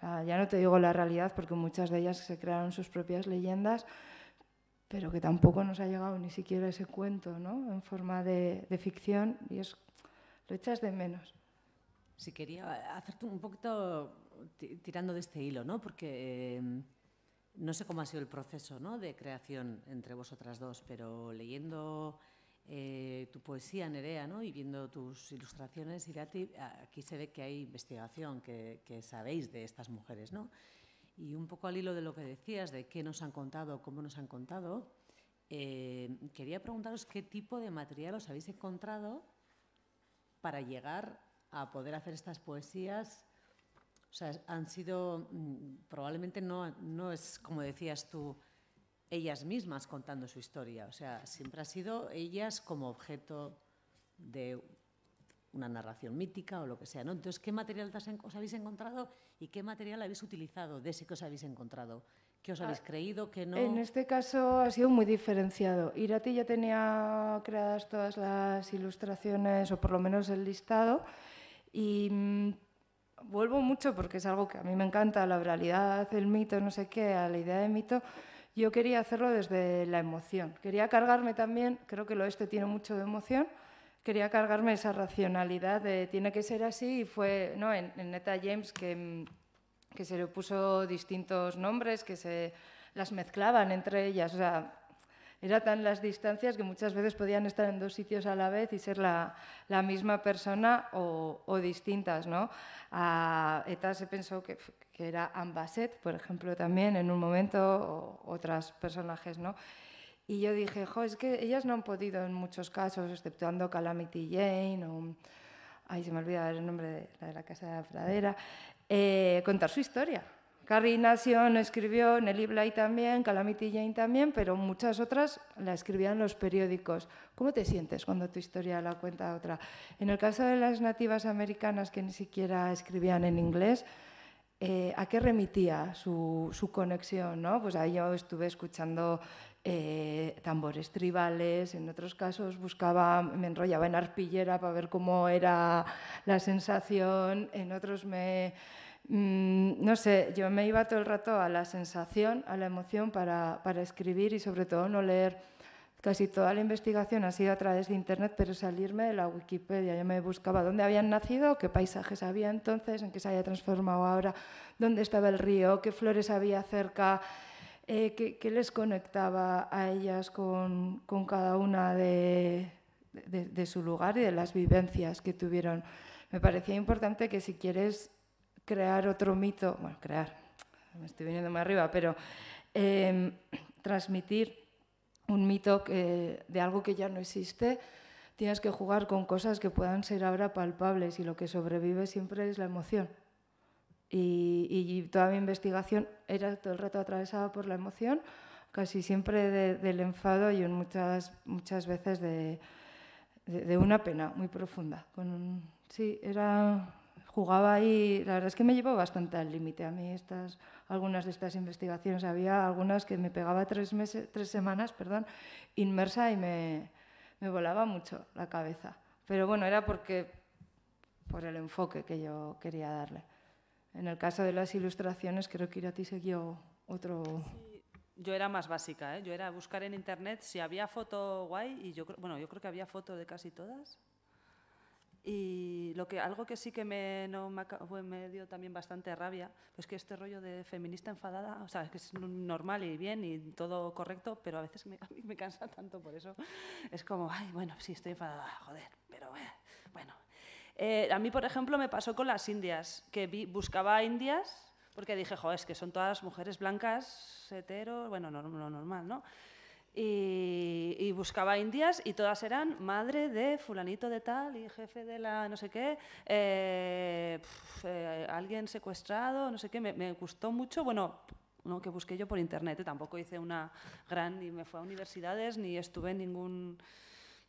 ya no te digo la realidad porque muchas de ellas se crearon sus propias leyendas, pero que tampoco nos ha llegado ni siquiera ese cuento ¿no? en forma de, de ficción y es, lo echas de menos si quería hacerte un poquito tirando de este hilo, ¿no? Porque em, no sé cómo ha sido el proceso ¿no? de creación entre vosotras dos, pero leyendo eh, tu poesía, Nerea, ¿no? y viendo tus ilustraciones, Irati, aquí se ve que hay investigación, que, sabéis de estas mujeres. ¿no? Y un poco al hilo de lo que decías, de qué nos han contado, cómo nos han contado, em, quería preguntaros qué tipo de material os habéis encontrado para llegar a poder hacer estas poesías. O sea, han sido, mm, probablemente no, no es, como decías tú, ellas mismas contando su historia. O sea, siempre ha sido ellas como objeto de una narración mítica o lo que sea. ¿no? Entonces, ¿qué material os habéis encontrado y qué material habéis utilizado de ese que os habéis encontrado? ¿Qué os ah, habéis creído? que no? En este caso ha sido muy diferenciado. Irati ya tenía creadas todas las ilustraciones, o por lo menos el listado, y mm, vuelvo mucho porque es algo que a mí me encanta, la oralidad, el mito, no sé qué, a la idea de mito. Yo quería hacerlo desde la emoción. Quería cargarme también, creo que lo este tiene mucho de emoción, quería cargarme esa racionalidad de tiene que ser así y fue ¿no? en, en Neta James que, mm, se le puso distintos nombres, que se las mezclaban entre ellas. O sea, era tan las distancias que muchas veces podían estar en dos sitios a la vez y ser la, misma persona o, distintas. ¿no? A ETA se pensó que, que, era Ambaset, por ejemplo, también en un momento, o otras personajes. ¿no? Y yo dije, jo, es que ellas no han podido en muchos casos, exceptuando Calamity Jane o... Ay, se me olvida el nombre de la, de la Casa de la Pradera. Eh, contar su historia. Carrie Nación escribió, el Bly también, Calamity Jane también, pero muchas otras la escribían los periódicos. ¿Cómo te sientes cuando tu historia la cuenta otra? En el caso de las nativas americanas que ni siquiera escribían en inglés, eh, ¿a qué remitía su, conexión? ¿no? Pues ahí yo estuve escuchando eh, tambores tribales, en otros casos buscaba, me enrollaba en arpillera para ver cómo era la sensación, en otros me Mm, no sé, yo me iba todo el rato a la sensación, a la emoción para, escribir y sobre todo no leer. Casi toda la investigación ha sido a través de Internet, pero salirme de la Wikipedia. Yo me buscaba dónde habían nacido, qué paisajes había entonces, en qué se había transformado ahora, dónde estaba el río, qué flores había cerca, eh, qué, les conectaba a ellas con, cada una de, de su lugar y de las vivencias que tuvieron. Me parecía importante que si quieres crear otro mito, bueno, crear, me estoy viniendo más arriba, pero em, transmitir un mito que, de algo que ya no existe, tienes que jugar con cosas que puedan ser ahora palpables y lo que sobrevive siempre es la emoción. Y, toda mi investigación era todo el rato atravesada por la emoción, casi siempre del enfado y en muchas, muchas veces de, de, una pena muy profunda. Con, sí, era jugaba ahí, la verdad es que me llevó bastante al límite a mí estas, algunas de estas investigaciones. Había algunas que me pegaba tres, meses, tres semanas perdón, inmersa y me, me volaba mucho la cabeza. Pero bueno, era porque por el enfoque que yo quería darle. En el caso de las ilustraciones, creo que Irati siguió otro... yo era más básica, ¿eh? yo era buscar en internet si había foto guay y yo, bueno, yo creo que había foto de casi todas. Y lo que, algo que sí que me, no, me, dio también bastante rabia, pues que este rollo de feminista enfadada, o sea, que es normal y bien y todo correcto, pero a veces me, a mí me cansa tanto por eso. Es como, ay, bueno, sí, estoy enfadada, joder, pero eh, bueno. Eh, a mí, por ejemplo, me pasó con las indias, que buscaba indias porque dije, joder, es que son todas mujeres blancas, heteros, bueno, lo normal, ¿no? Y, buscaba indias y todas eran madre de fulanito de tal y jefe de la no sé qué, eh, eh, alguien secuestrado, no sé qué, me, gustó mucho, bueno, no que busqué yo por internet, tampoco hice una gran, ni me fue a universidades, ni estuve en ningún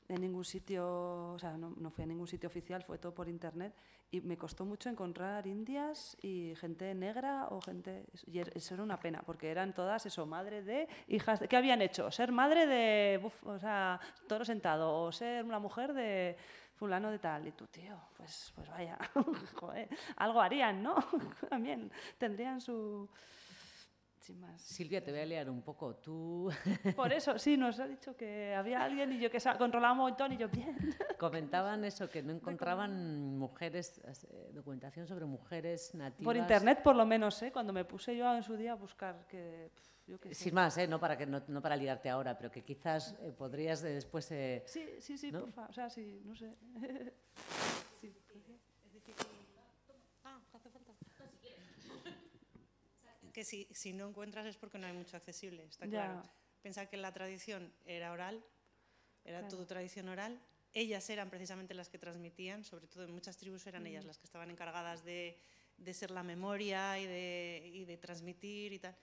en ningún sitio, o sea, no, fui a ningún sitio oficial, fue todo por internet y me costó mucho encontrar indias y gente negra o gente... Y er, eso era una pena, porque eran todas eso, madre de hijas... ¿Qué habían hecho? Ser madre de, o sea, toro sentado o ser una mujer de fulano de tal. Y tú, tío, pues, pues vaya, joder, algo harían, ¿no? También tendrían su... Silvia, te voy a liar un poco. Tú. Por eso, sí, nos ha dicho que había alguien y yo que controlaba un montón y yo bien. Comentaban eso, que no encontraban mujeres, eh, documentación sobre mujeres nativas. Por internet, por lo menos, ¿eh? cuando me puse yo en su día a buscar que. Eh, sin más, ¿eh? no, para que, no, para liarte ahora, pero que quizás eh, podrías después. sí, sí, sí, ¿no? O sea, sí, no sé. que si, si, no encuentras es porque no hay mucho accesible, está claro. Pensar que la tradición era oral, era todo tradición oral. Ellas eran precisamente las que transmitían, sobre todo en muchas tribus eran ellas las que estaban encargadas de, de ser la memoria y de, y de transmitir y tal.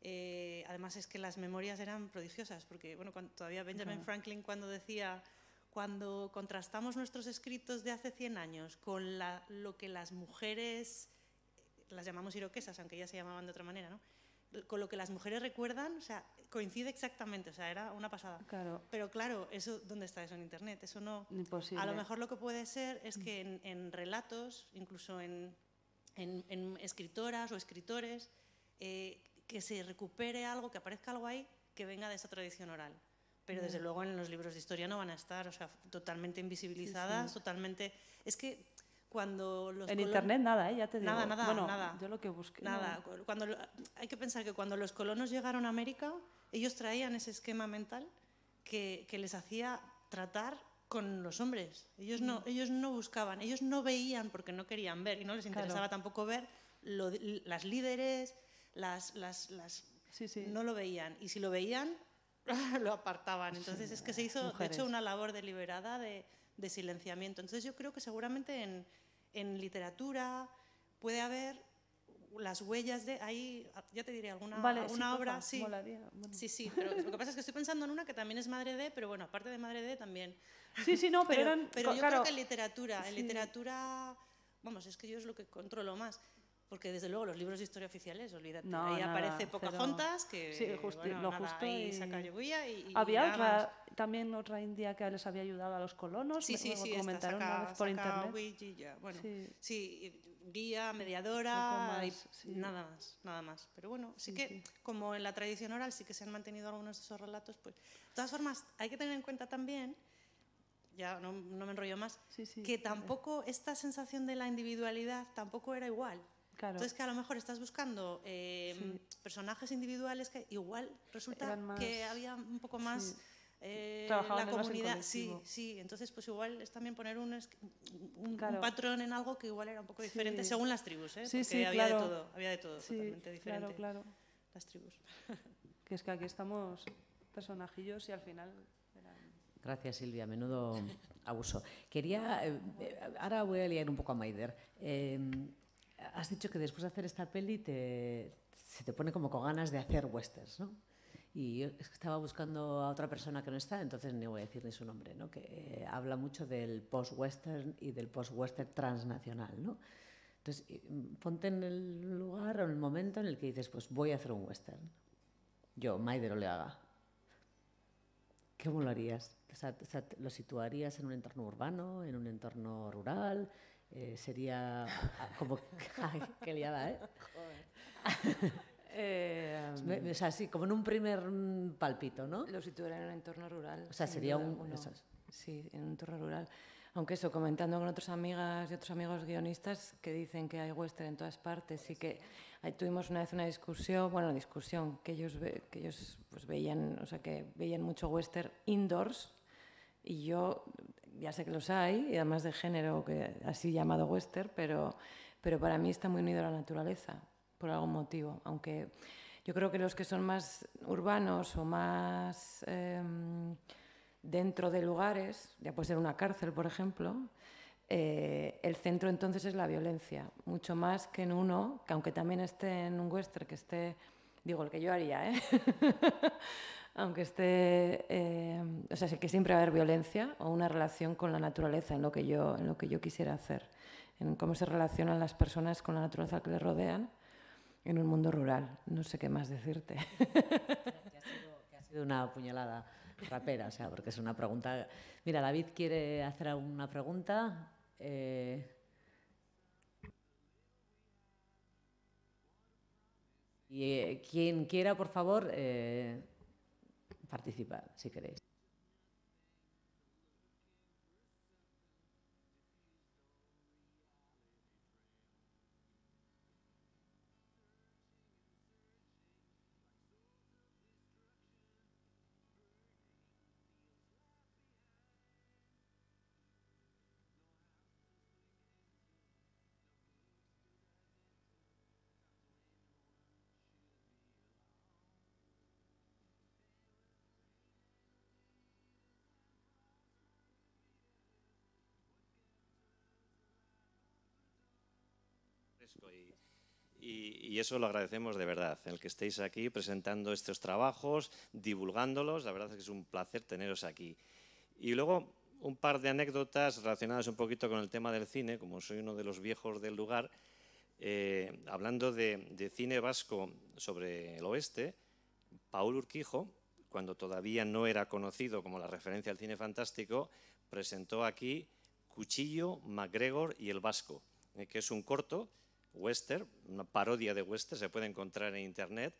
Eh, además es que las memorias eran prodigiosas, porque bueno, cuando, todavía Benjamin Franklin cuando decía, cuando contrastamos nuestros escritos de hace 100 años con la, lo que las mujeres las llamamos iroquesas, aunque ya se llamaban de otra manera, ¿no? con lo que las mujeres recuerdan, o sea, coincide exactamente, o sea, era una pasada. Claro. Pero claro, eso ¿dónde está eso en internet? Eso no A lo mejor lo que puede ser es que mm. en, relatos, incluso en, en, escritoras o escritores, eh, que se recupere algo, que aparezca algo ahí que venga de esa tradición oral. Pero desde mm. luego en los libros de historia no van a estar, o sea, totalmente invisibilizadas, totalmente. Es que cuando en internet nada, ¿eh? ya te digo. Nada, nada, nada. Yo lo que busqué. Nada. Cuando hay que pensar que cuando los colonos llegaron a América, ellos traían ese esquema mental que, les hacía tratar con los hombres. Ellos no, mm. ellos no buscaban, ellos no veían porque no querían ver y no les interesaba tampoco ver las líderes, las, las, las sí, sí. no lo veían y si lo veían lo apartaban. Entonces es que eh, se hizo, de hecho, una labor deliberada de de silenciamiento. Entonces yo creo que seguramente en, literatura puede haber las huellas de ahí ya te diré alguna, vale, obra sí. sí sí pero lo que pasa es que estoy pensando en una que también es madre de pero bueno aparte de madre de también sí sí no pero pero, yo creo que en literatura en literatura vamos es que yo es lo que controlo más porque desde luego los libros de historia oficiales, olvídate, ahí aparece Pocahontas, que lo nada, y... saca y, Había también otra india que les había ayudado a los colonos, sí, me, comentaron por internet. sí. guía, mediadora, nada más, nada más. Pero bueno, sí, que como en la tradición oral sí que se han mantenido algunos de esos relatos, pues de todas formas hay que tener en cuenta también ya no, no me enrollo más, que tampoco esta sensación de la individualidad tampoco era igual. Entonces, que a lo mejor estás buscando eh, personajes individuales que igual resulta que había un poco más... Sí. Eh, la comunidad, sí, sí. Entonces, pues igual es también poner un, patrón en algo que igual era un poco diferente según las tribus, ¿eh? Sí, Porque sí, había de todo, había de todo, totalmente diferente. Claro, las tribus. Que es que aquí estamos personajillos y al final. Gracias, Silvia. Menudo abuso. Quería. Eh, eh, ahora voy a liar un poco a Maider. Eh, has dicho que después de hacer esta peli se te pone como con ganas de hacer westerns, ¿no? Y yo estaba buscando a otra persona que no está, entonces no voy a decir ni su nombre, ¿no? que eh, habla mucho del post-western y del post-western transnacional. ¿no? Entonces, mm, ponte en el lugar o en el momento en el que dices, pues voy a hacer un western. Yo, Maider Oleaga. ¿Cómo lo harías? O sea, ¿Lo situarías en un entorno urbano, en un entorno rural? Eh, sería como que qué liada, ¿eh? Eh, o sea, sí, como en un primer mm, palpito, ¿no? Lo situaría en un entorno rural. O sea, sería un... Sí, en un entorno rural. Aunque eso, comentando con otras amigas y otros amigos guionistas que dicen que hay western en todas partes y que ahí tuvimos una vez una discusión, bueno, discusión, que ellos, que ellos pues, veían, o sea, que veían mucho western indoors y yo ya sé que los hay, y además de género que así llamado western, pero, pero para mí está muy unido a la naturaleza, por algún motivo. Aunque yo creo que los que son más urbanos o más em, dentro de lugares, ya puede ser una cárcel, por ejemplo, eh, el centro entonces es la violencia, mucho más que en uno, que aunque también esté en un western, que esté, digo, el que yo haría, ¿eh? aunque esté, eh, o sea, que siempre va a haber violencia o una relación con la naturaleza en lo que yo, en lo que yo quisiera hacer, en cómo se relacionan las personas con la naturaleza que les rodean en un mundo rural. No sé qué más decirte. ha sido, que ha sido una puñalada rapera, o sea, porque es una pregunta. Mira, David quiere hacer una pregunta. Eh, y eh, quien quiera, por favor participad si queréis. y, eso lo agradecemos de verdad, el que estéis aquí presentando estos trabajos, divulgándolos, la verdad es que es un placer teneros aquí. Y luego un par de anécdotas relacionadas un poquito con el tema del cine, como soy uno de los viejos del lugar, eh, hablando de, cine vasco sobre el oeste, Paul Urquijo, cuando todavía no era conocido como la referencia al cine fantástico, presentó aquí Cuchillo, MacGregor y El Vasco, eh, que es un corto western, una parodia de Wester se puede encontrar en internet.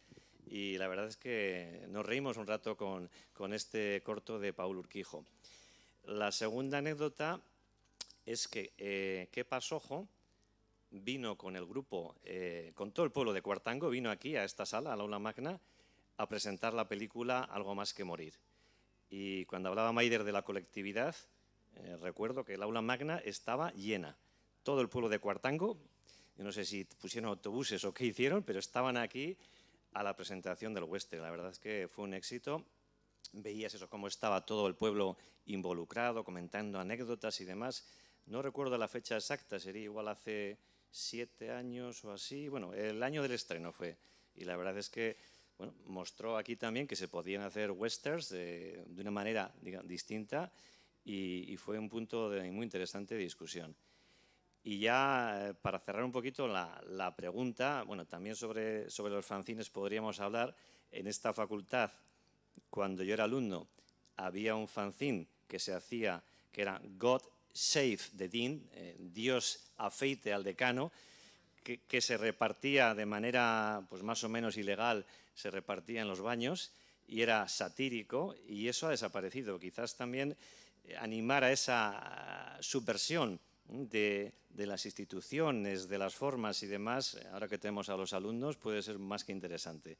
Y la verdad es que nos reímos un rato con, este corto de Paul Urquijo. La segunda anécdota es que eh, ¿Qué vino con el grupo, eh, con todo el pueblo de Cuartango, vino aquí a esta sala, a la aula magna, a presentar la película Algo más que morir. Y cuando hablaba Maider de la colectividad, eh, recuerdo que el aula magna estaba llena. Todo el pueblo de Cuartango, yo no sé si pusieron autobuses o qué hicieron, pero estaban aquí a la presentación del Western. La verdad es que fue un éxito. Veías eso, cómo estaba todo el pueblo involucrado, comentando anécdotas y demás. No recuerdo la fecha exacta, sería igual hace siete años o así. Bueno, el año del estreno fue. Y la verdad es que mostró aquí también que se podían hacer westerns de, una manera distinta y, fue un punto de muy interesante discusión. Y ya eh, para cerrar un poquito la, pregunta, bueno, también sobre, sobre los fanzines podríamos hablar. En esta facultad, cuando yo era alumno, había un fanzín que se hacía, que era God Save the Dean, eh, Dios afeite al decano, que, que, se repartía de manera pues más o menos ilegal, se repartía en los baños y era satírico y eso ha desaparecido. Quizás también eh, animar a esa ah, subversión de, las instituciones, de las formas y demás, ahora que tenemos a los alumnos, puede ser más que interesante.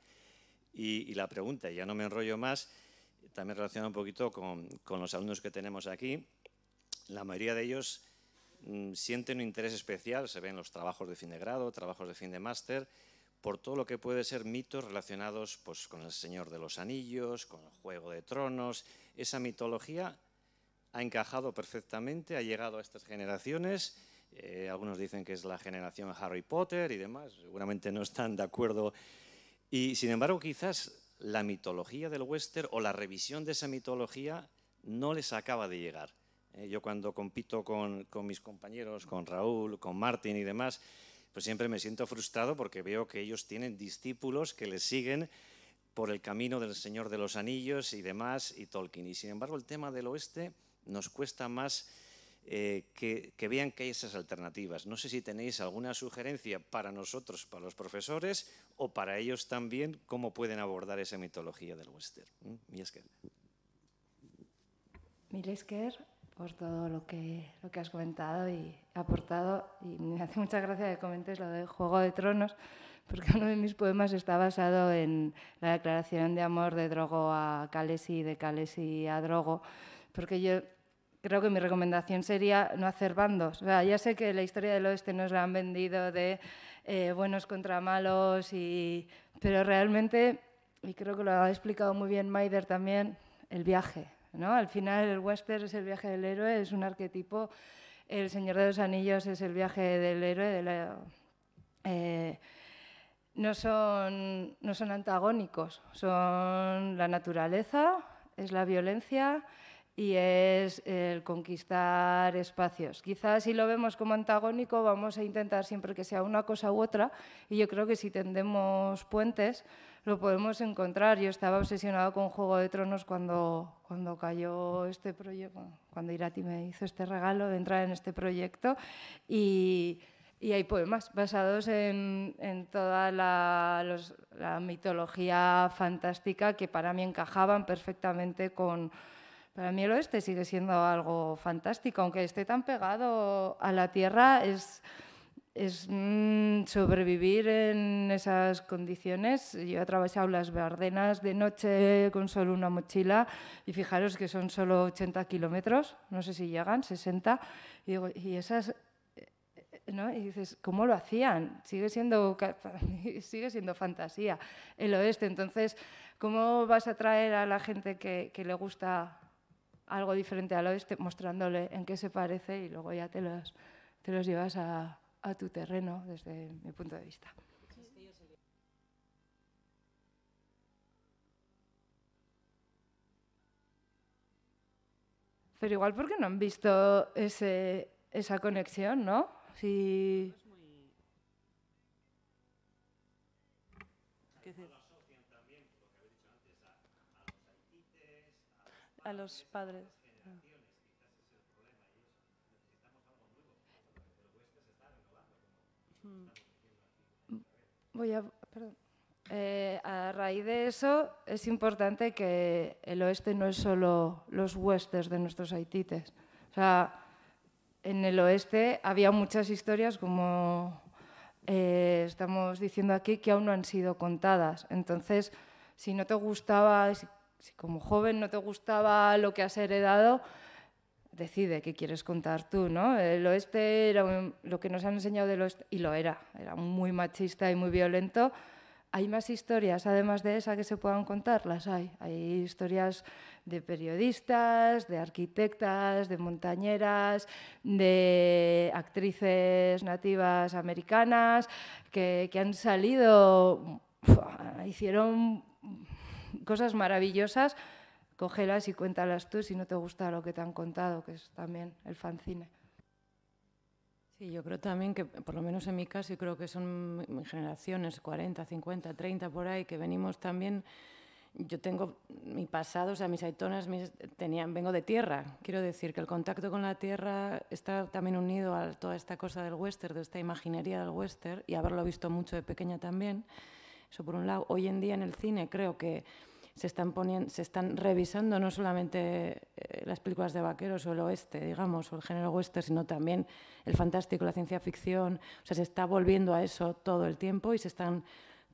Y, la pregunta, ya no me enrollo más, también relacionada un poquito con, los alumnos que tenemos aquí. La mayoría de ellos mm, sienten un interés especial, se ven los trabajos de fin de grado, trabajos de fin de máster, por todo lo que puede ser mitos relacionados pues, con el Señor de los Anillos, con el Juego de Tronos, esa mitología ha encajado perfectamente, ha llegado a estas generaciones. Eh, algunos dicen que es la generación Harry Potter y demás, seguramente no están de acuerdo. Y sin embargo, quizás la mitología del western o la revisión de esa mitología no les acaba de llegar. Eh, yo cuando compito con, con mis compañeros, con Raúl, con Martín y demás, pues siempre me siento frustrado porque veo que ellos tienen discípulos que les siguen por el camino del Señor de los Anillos y demás y Tolkien. Y sin embargo, el tema del oeste nos cuesta más eh, que, vean que hay esas alternativas. No sé si tenéis alguna sugerencia para nosotros, para los profesores, o para ellos también, cómo pueden abordar esa mitología del western. Miles Kerr, por todo lo que, lo que has comentado y aportado. Y me hace mucha gracia que comentes lo del Juego de Tronos, porque uno de mis poemas está basado en la declaración de amor de Drogo a Calesi y de Calesi a Drogo, porque yo creo que mi recomendación sería no hacer bandos. ya sé que la historia del oeste nos la han vendido de eh, buenos contra malos, pero realmente, y creo que lo ha explicado muy bien Maider también, el viaje. ¿no? Al final el western es el viaje del héroe, es un arquetipo, el Señor de los Anillos es el viaje del héroe, eh, no, son, no son antagónicos, son la naturaleza, es la violencia, y es el conquistar espacios. Quizás si lo vemos como antagónico, vamos a intentar siempre que sea una cosa u otra, y yo creo que si tendemos puentes, lo podemos encontrar. Yo estaba obsesionado con Juego de Tronos cuando, cuando cayó este proyecto, cuando Irati me hizo este regalo de entrar en este proyecto, y... hay poemas basados en, toda la, la mitología fantástica que para mí encajaban perfectamente con, para mí el oeste sigue siendo algo fantástico, aunque esté tan pegado a la tierra, es, es mm, sobrevivir en esas condiciones. Yo he atravesado las Bardenas de noche con solo una mochila y fijaros que son solo 80 kilómetros, no sé si llegan, 60, y, esas... Eh, dices, ¿cómo lo hacían? Sigue siendo, sigue siendo fantasía el oeste. Entonces, ¿cómo vas a traer a la gente que le gusta algo diferente a lo este, mostrándole en qué se parece y luego ya te los, los llevas a, tu terreno desde mi punto de vista. Pero igual porque no han visto ese, esa conexión, ¿no? Si... a los padres. Mm. Voy a, eh, a raíz de eso, es importante que el oeste no es solo los huestes de nuestros haitites. O sea, en el oeste había muchas historias, como eh, estamos diciendo aquí, que aún no han sido contadas. Entonces, si no te gustaba, si como joven no te gustaba lo que has heredado, decide qué quieres contar tú, ¿no? El oeste era lo que nos han enseñado del oeste, y lo era, era muy machista y muy violento. Hay más historias, además de esa, que se puedan contar, las hay. Hay historias de periodistas, de arquitectas, de montañeras, de actrices nativas americanas, que, que han salido, hicieron cosas maravillosas, cógelas y cuéntalas tú si no te gusta lo que te han contado, que es también el fanzine. Sí, yo creo también que, por lo menos en mi caso, y creo que son generaciones, 40, 50, 30 por ahí, que venimos también yo tengo mi pasado, o sea, mis aitonas tenían, vengo de tierra. Quiero decir que el contacto con la tierra está también unido a toda esta cosa del western, de esta imaginería del western, y haberlo visto mucho de pequeña también. Eso por un lado. Hoy en día en el cine creo que se están, poniendo, se están revisando no solamente eh, las películas de vaqueros o el oeste, digamos, o el género western, sino también el fantástico, la ciencia ficción. O sea, se está volviendo a eso todo el tiempo y se están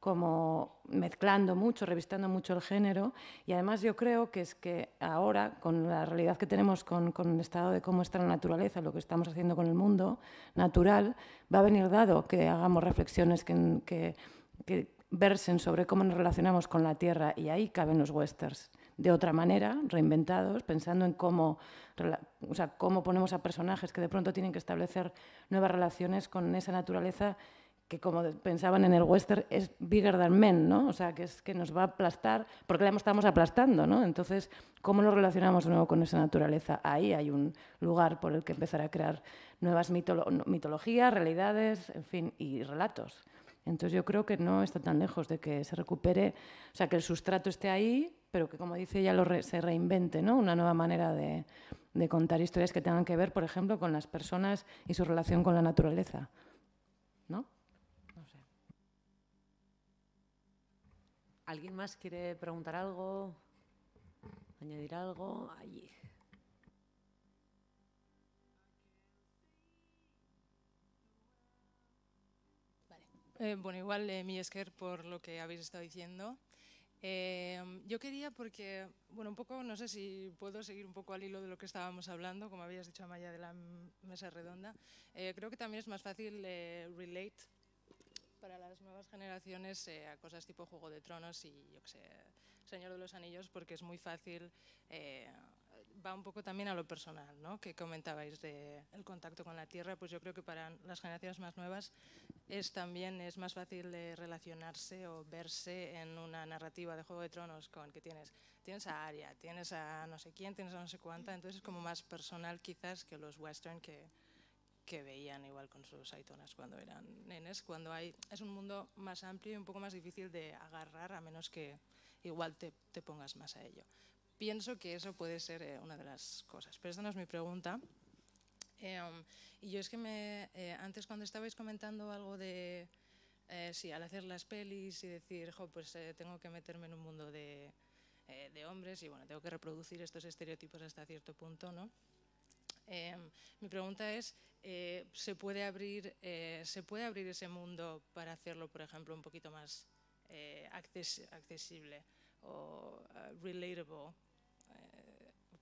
como mezclando mucho, revistando mucho el género. Y además yo creo que es que ahora, con la realidad que tenemos, con, con, el estado de cómo está la naturaleza, lo que estamos haciendo con el mundo natural, va a venir dado que hagamos reflexiones que versen sobre cómo nos relacionamos con la Tierra y ahí caben los westerns. De otra manera, reinventados, pensando en cómo, cómo ponemos a personajes que de pronto tienen que establecer nuevas relaciones con esa naturaleza que como pensaban en el western es bigger than men, ¿no? O sea, que es que nos va a aplastar, porque la estamos aplastando, Entonces, ¿cómo nos relacionamos de nuevo con esa naturaleza? Ahí hay un lugar por el que empezar a crear nuevas mitologías, realidades, en fin, y relatos. Entonces yo creo que no está tan lejos de que se recupere, o sea, que el sustrato esté ahí, pero que como dice ya se reinvente, ¿no? Una nueva manera de, de, contar historias que tengan que ver, por ejemplo, con las personas y su relación con la naturaleza, ¿no? no sé. ¿Alguien más quiere preguntar algo? ¿Añadir algo? Allí. Eh, bueno, igual eh, mi Esker por lo que habéis estado diciendo. Eh, yo quería porque, bueno, un poco, no sé si puedo seguir un poco al hilo de lo que estábamos hablando, como habías dicho Amaya de la mesa redonda. Eh, creo que también es más fácil relate para las nuevas generaciones a cosas tipo Juego de Tronos y, yo qué sé, Señor de los Anillos, porque es muy fácil va un poco también a lo personal, ¿no? que comentabais del contacto con la tierra, pues yo creo que para las generaciones más nuevas es también es más fácil de relacionarse o verse en una narrativa de Juego de Tronos con que tienes, tienes a Arya, tienes a no sé quién, tienes a no sé cuánta, entonces es como más personal quizás que los western que, que veían igual con sus aitonas cuando eran nenes, cuando hay, es un mundo más amplio y un poco más difícil de agarrar a menos que igual te, te pongas más a ello pienso que eso puede ser eh, una de las cosas. Pero esta no es mi pregunta. Em, y yo es que me, eh, antes cuando estabais comentando algo de, eh, sí, al hacer las pelis y decir, jo, pues eh, tengo que meterme en un mundo de, de, hombres y bueno, tengo que reproducir estos estereotipos hasta cierto punto, ¿no? Em, mi pregunta es, ¿se, puede abrir, ¿se puede abrir ese mundo para hacerlo, por ejemplo, un poquito más accesible o relatable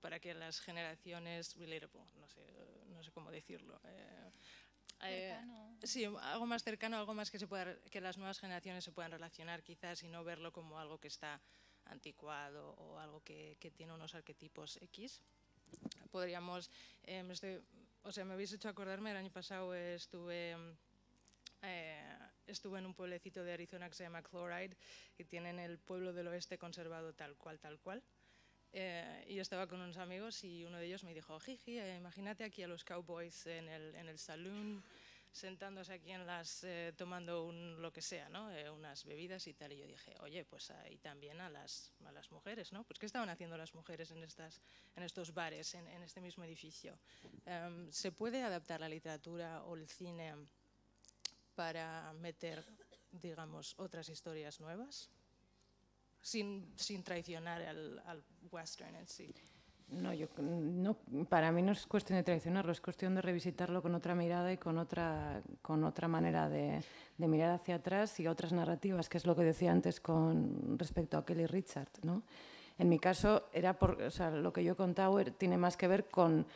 para que las generaciones relatable, no sé, no sé cómo decirlo. Eh, eh sí, algo más cercano, algo más que, se pueda, que las nuevas generaciones se puedan relacionar quizás y no verlo como algo que está anticuado o algo que, tiene unos arquetipos X. Podríamos, eh, o sea, me habéis hecho acordarme, el año pasado estuve... Eh, estuve en un pueblecito de Arizona que se llama Chloride y tienen el pueblo del oeste conservado tal cual, tal cual. Eh, y yo estaba con unos amigos y uno de ellos me dijo, Jiji, eh, imagínate aquí a los cowboys en el, en el saloon, sentándose aquí en las, eh, tomando un, lo que sea, ¿no? unas bebidas y tal. Y yo dije, oye, pues ahí también a las, a las mujeres, ¿no? Pues ¿qué estaban haciendo las mujeres en, estas, en estos bares, en, en este mismo edificio? Em, ¿Se puede adaptar la literatura o el cine para meter, digamos, otras historias nuevas? sin, traicionar al, western sí. No, para mí no es cuestión de traicionarlo, es cuestión de revisitarlo con otra mirada y con otra, con otra manera de, mirar hacia atrás y otras narrativas, que es lo que decía antes con respecto a Kelly Richard. ¿no? En mi caso, era por, o lo que yo contaba er, tiene más que ver con,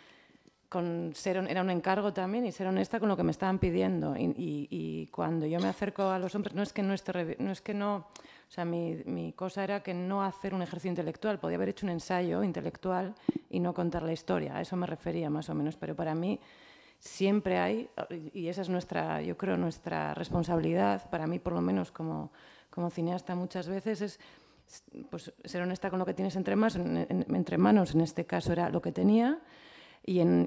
con ser, era un encargo también y ser honesta con lo que me estaban pidiendo. Y, cuando yo me acerco a los hombres, no es que no es que no o sea, mi, cosa era que no hacer un ejercicio intelectual, podía haber hecho un ensayo intelectual y no contar la historia, a eso me refería más o menos, pero para mí siempre hay, y esa es nuestra, yo creo, nuestra responsabilidad, para mí por lo menos como, cineasta muchas veces, es pues, ser honesta con lo que tienes entre, más, entre manos, en este caso era lo que tenía, y en,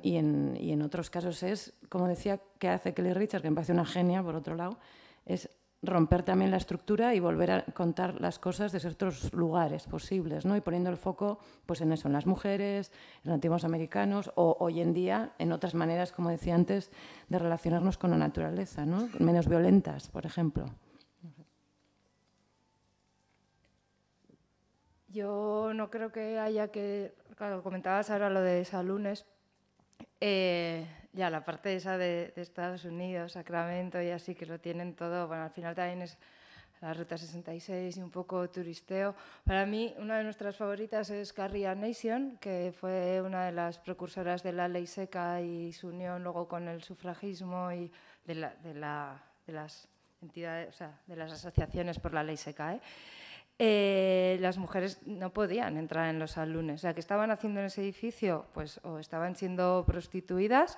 en, otros casos es, como decía, que hace Kelly Richards, que me parece una genia, por otro lado, es romper también la estructura y volver a contar las cosas desde otros lugares posibles, ¿no? Y poniendo el foco pues, en eso, en las mujeres, en los americanos o hoy en día en otras maneras, como decía antes, de relacionarnos con la naturaleza, ¿no? Menos violentas, por ejemplo. Yo no creo que haya que... Claro, comentabas ahora lo de salones. Eh, ya, la parte esa de, Estados Unidos, Sacramento y así, que lo tienen todo, bueno, al final también es la Ruta 66 y un poco turisteo. Para mí, una de nuestras favoritas es Carrie Nation, que fue una de las precursoras de la ley seca y su unión luego con el sufragismo y de, las entidades, o sea, de las asociaciones por la ley seca. ¿eh? Eh, las mujeres no podían entrar en los salones. O sea, que estaban haciendo en ese edificio? Pues o estaban siendo prostituidas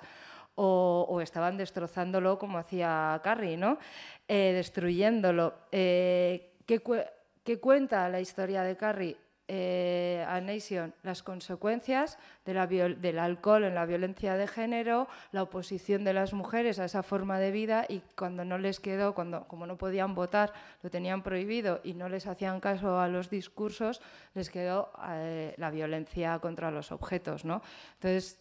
o, estaban destrozándolo como hacía Carrie, ¿no? Eh, destruyéndolo. Eh, ¿qué, cuenta la historia de Carrie? eh, a Nation las consecuencias de la del alcohol en la violencia de género, la oposición de las mujeres a esa forma de vida y cuando no les quedó, cuando, como no podían votar, lo tenían prohibido y no les hacían caso a los discursos, les quedó eh, la violencia contra los objetos. ¿no? Entonces,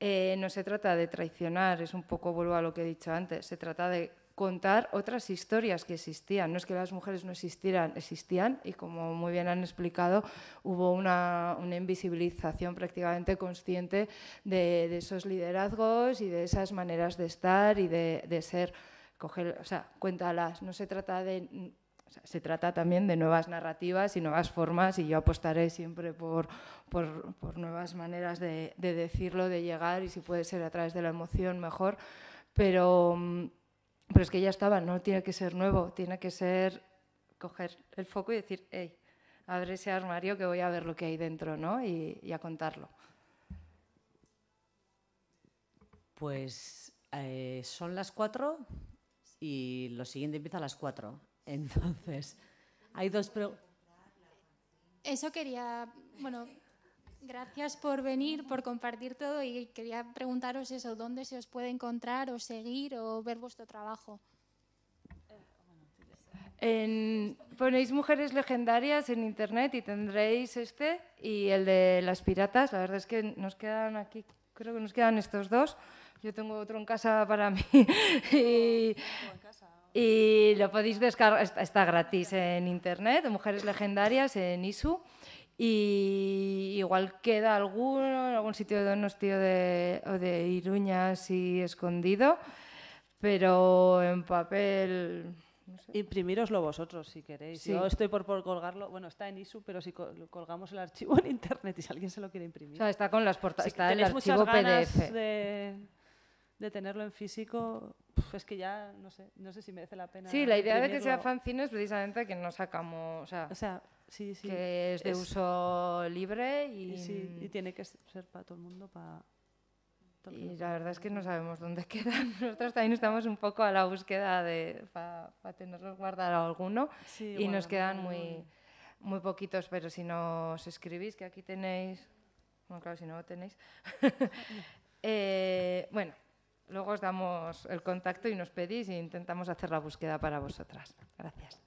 eh, no se trata de traicionar, es un poco, vuelvo a lo que he dicho antes, se trata de contar otras historias que existían. No es que las mujeres no existieran, existían y como muy bien han explicado, hubo una, invisibilización prácticamente consciente de, esos liderazgos y de esas maneras de estar y de, ser. Coger, o sea, cuéntalas. No se trata de se trata también de nuevas narrativas y nuevas formas y yo apostaré siempre por, por, nuevas maneras de, de, decirlo, de llegar y si puede ser a través de la emoción mejor, pero mm, pero es que ya estaba, no tiene que ser nuevo, tiene que ser coger el foco y decir, hey, abre ese armario que voy a ver lo que hay dentro, ¿no? Y, a contarlo. Pues eh, son las cuatro y lo siguiente empieza a las cuatro. Entonces, hay dos... Eso quería, bueno, Gracias por venir, por compartir todo y quería preguntaros eso, ¿dónde se os puede encontrar o seguir o ver vuestro trabajo? ponéis mujeres legendarias en internet y tendréis este y el de las piratas. La verdad es que nos quedan aquí, creo que nos quedan estos dos. Yo tengo otro en casa para mí y, lo podéis descargar. Está, está gratis en internet, mujeres legendarias en ISU y igual queda alguno en algún sitio de Donostia de, o de Iruña así escondido, pero en papel... imprimiroslo vosotros si queréis. Yo estoy por, por, colgarlo. Bueno, está en ISU, pero si colgamos el archivo en internet y si alguien se lo quiere imprimir. O sea, está con las portadas. está el archivo ganas PDF. De, de, tenerlo en físico, es que ya no sé, no sé si merece la pena. Sí, la idea de que sea fanzine es precisamente que no sacamos. o sea que es de uso libre y... tiene que ser para todo el mundo, para... Y la verdad es que no sabemos dónde quedan. Nosotros también estamos un poco a la búsqueda de para tenerlos guardados alguno y nos quedan muy, muy poquitos, pero si nos escribís, que aquí tenéis, bueno, claro, si no lo tenéis, eh, bueno, luego os damos el contacto y nos pedís e intentamos hacer la búsqueda para vosotras. Gracias.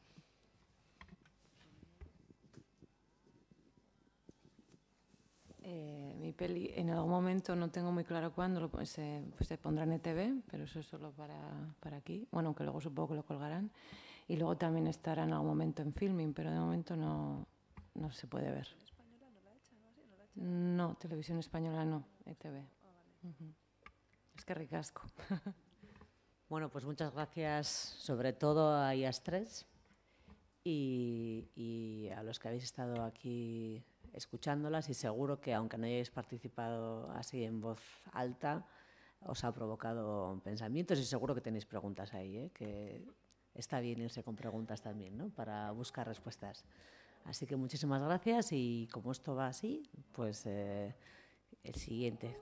Eh, mi peli en algún momento, no tengo muy claro cuándo, pues se, pondrá en ETV, pero eso es solo para, para, aquí. Bueno, aunque luego supongo que lo colgarán. Y luego también estará en algún momento en filming, pero de momento no, no se puede ver. no televisión española no, ETV. Es que ricasco. bueno, pues muchas gracias sobre todo a IAS3 y, y a los que habéis estado aquí escuchándolas y seguro que aunque no hayáis participado así en voz alta, os ha provocado pensamientos y seguro que tenéis preguntas ahí, ¿eh? que está bien irse con preguntas también, Para buscar respuestas. Así que muchísimas gracias y como esto va así, pues eh, el siguiente.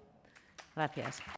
Gracias.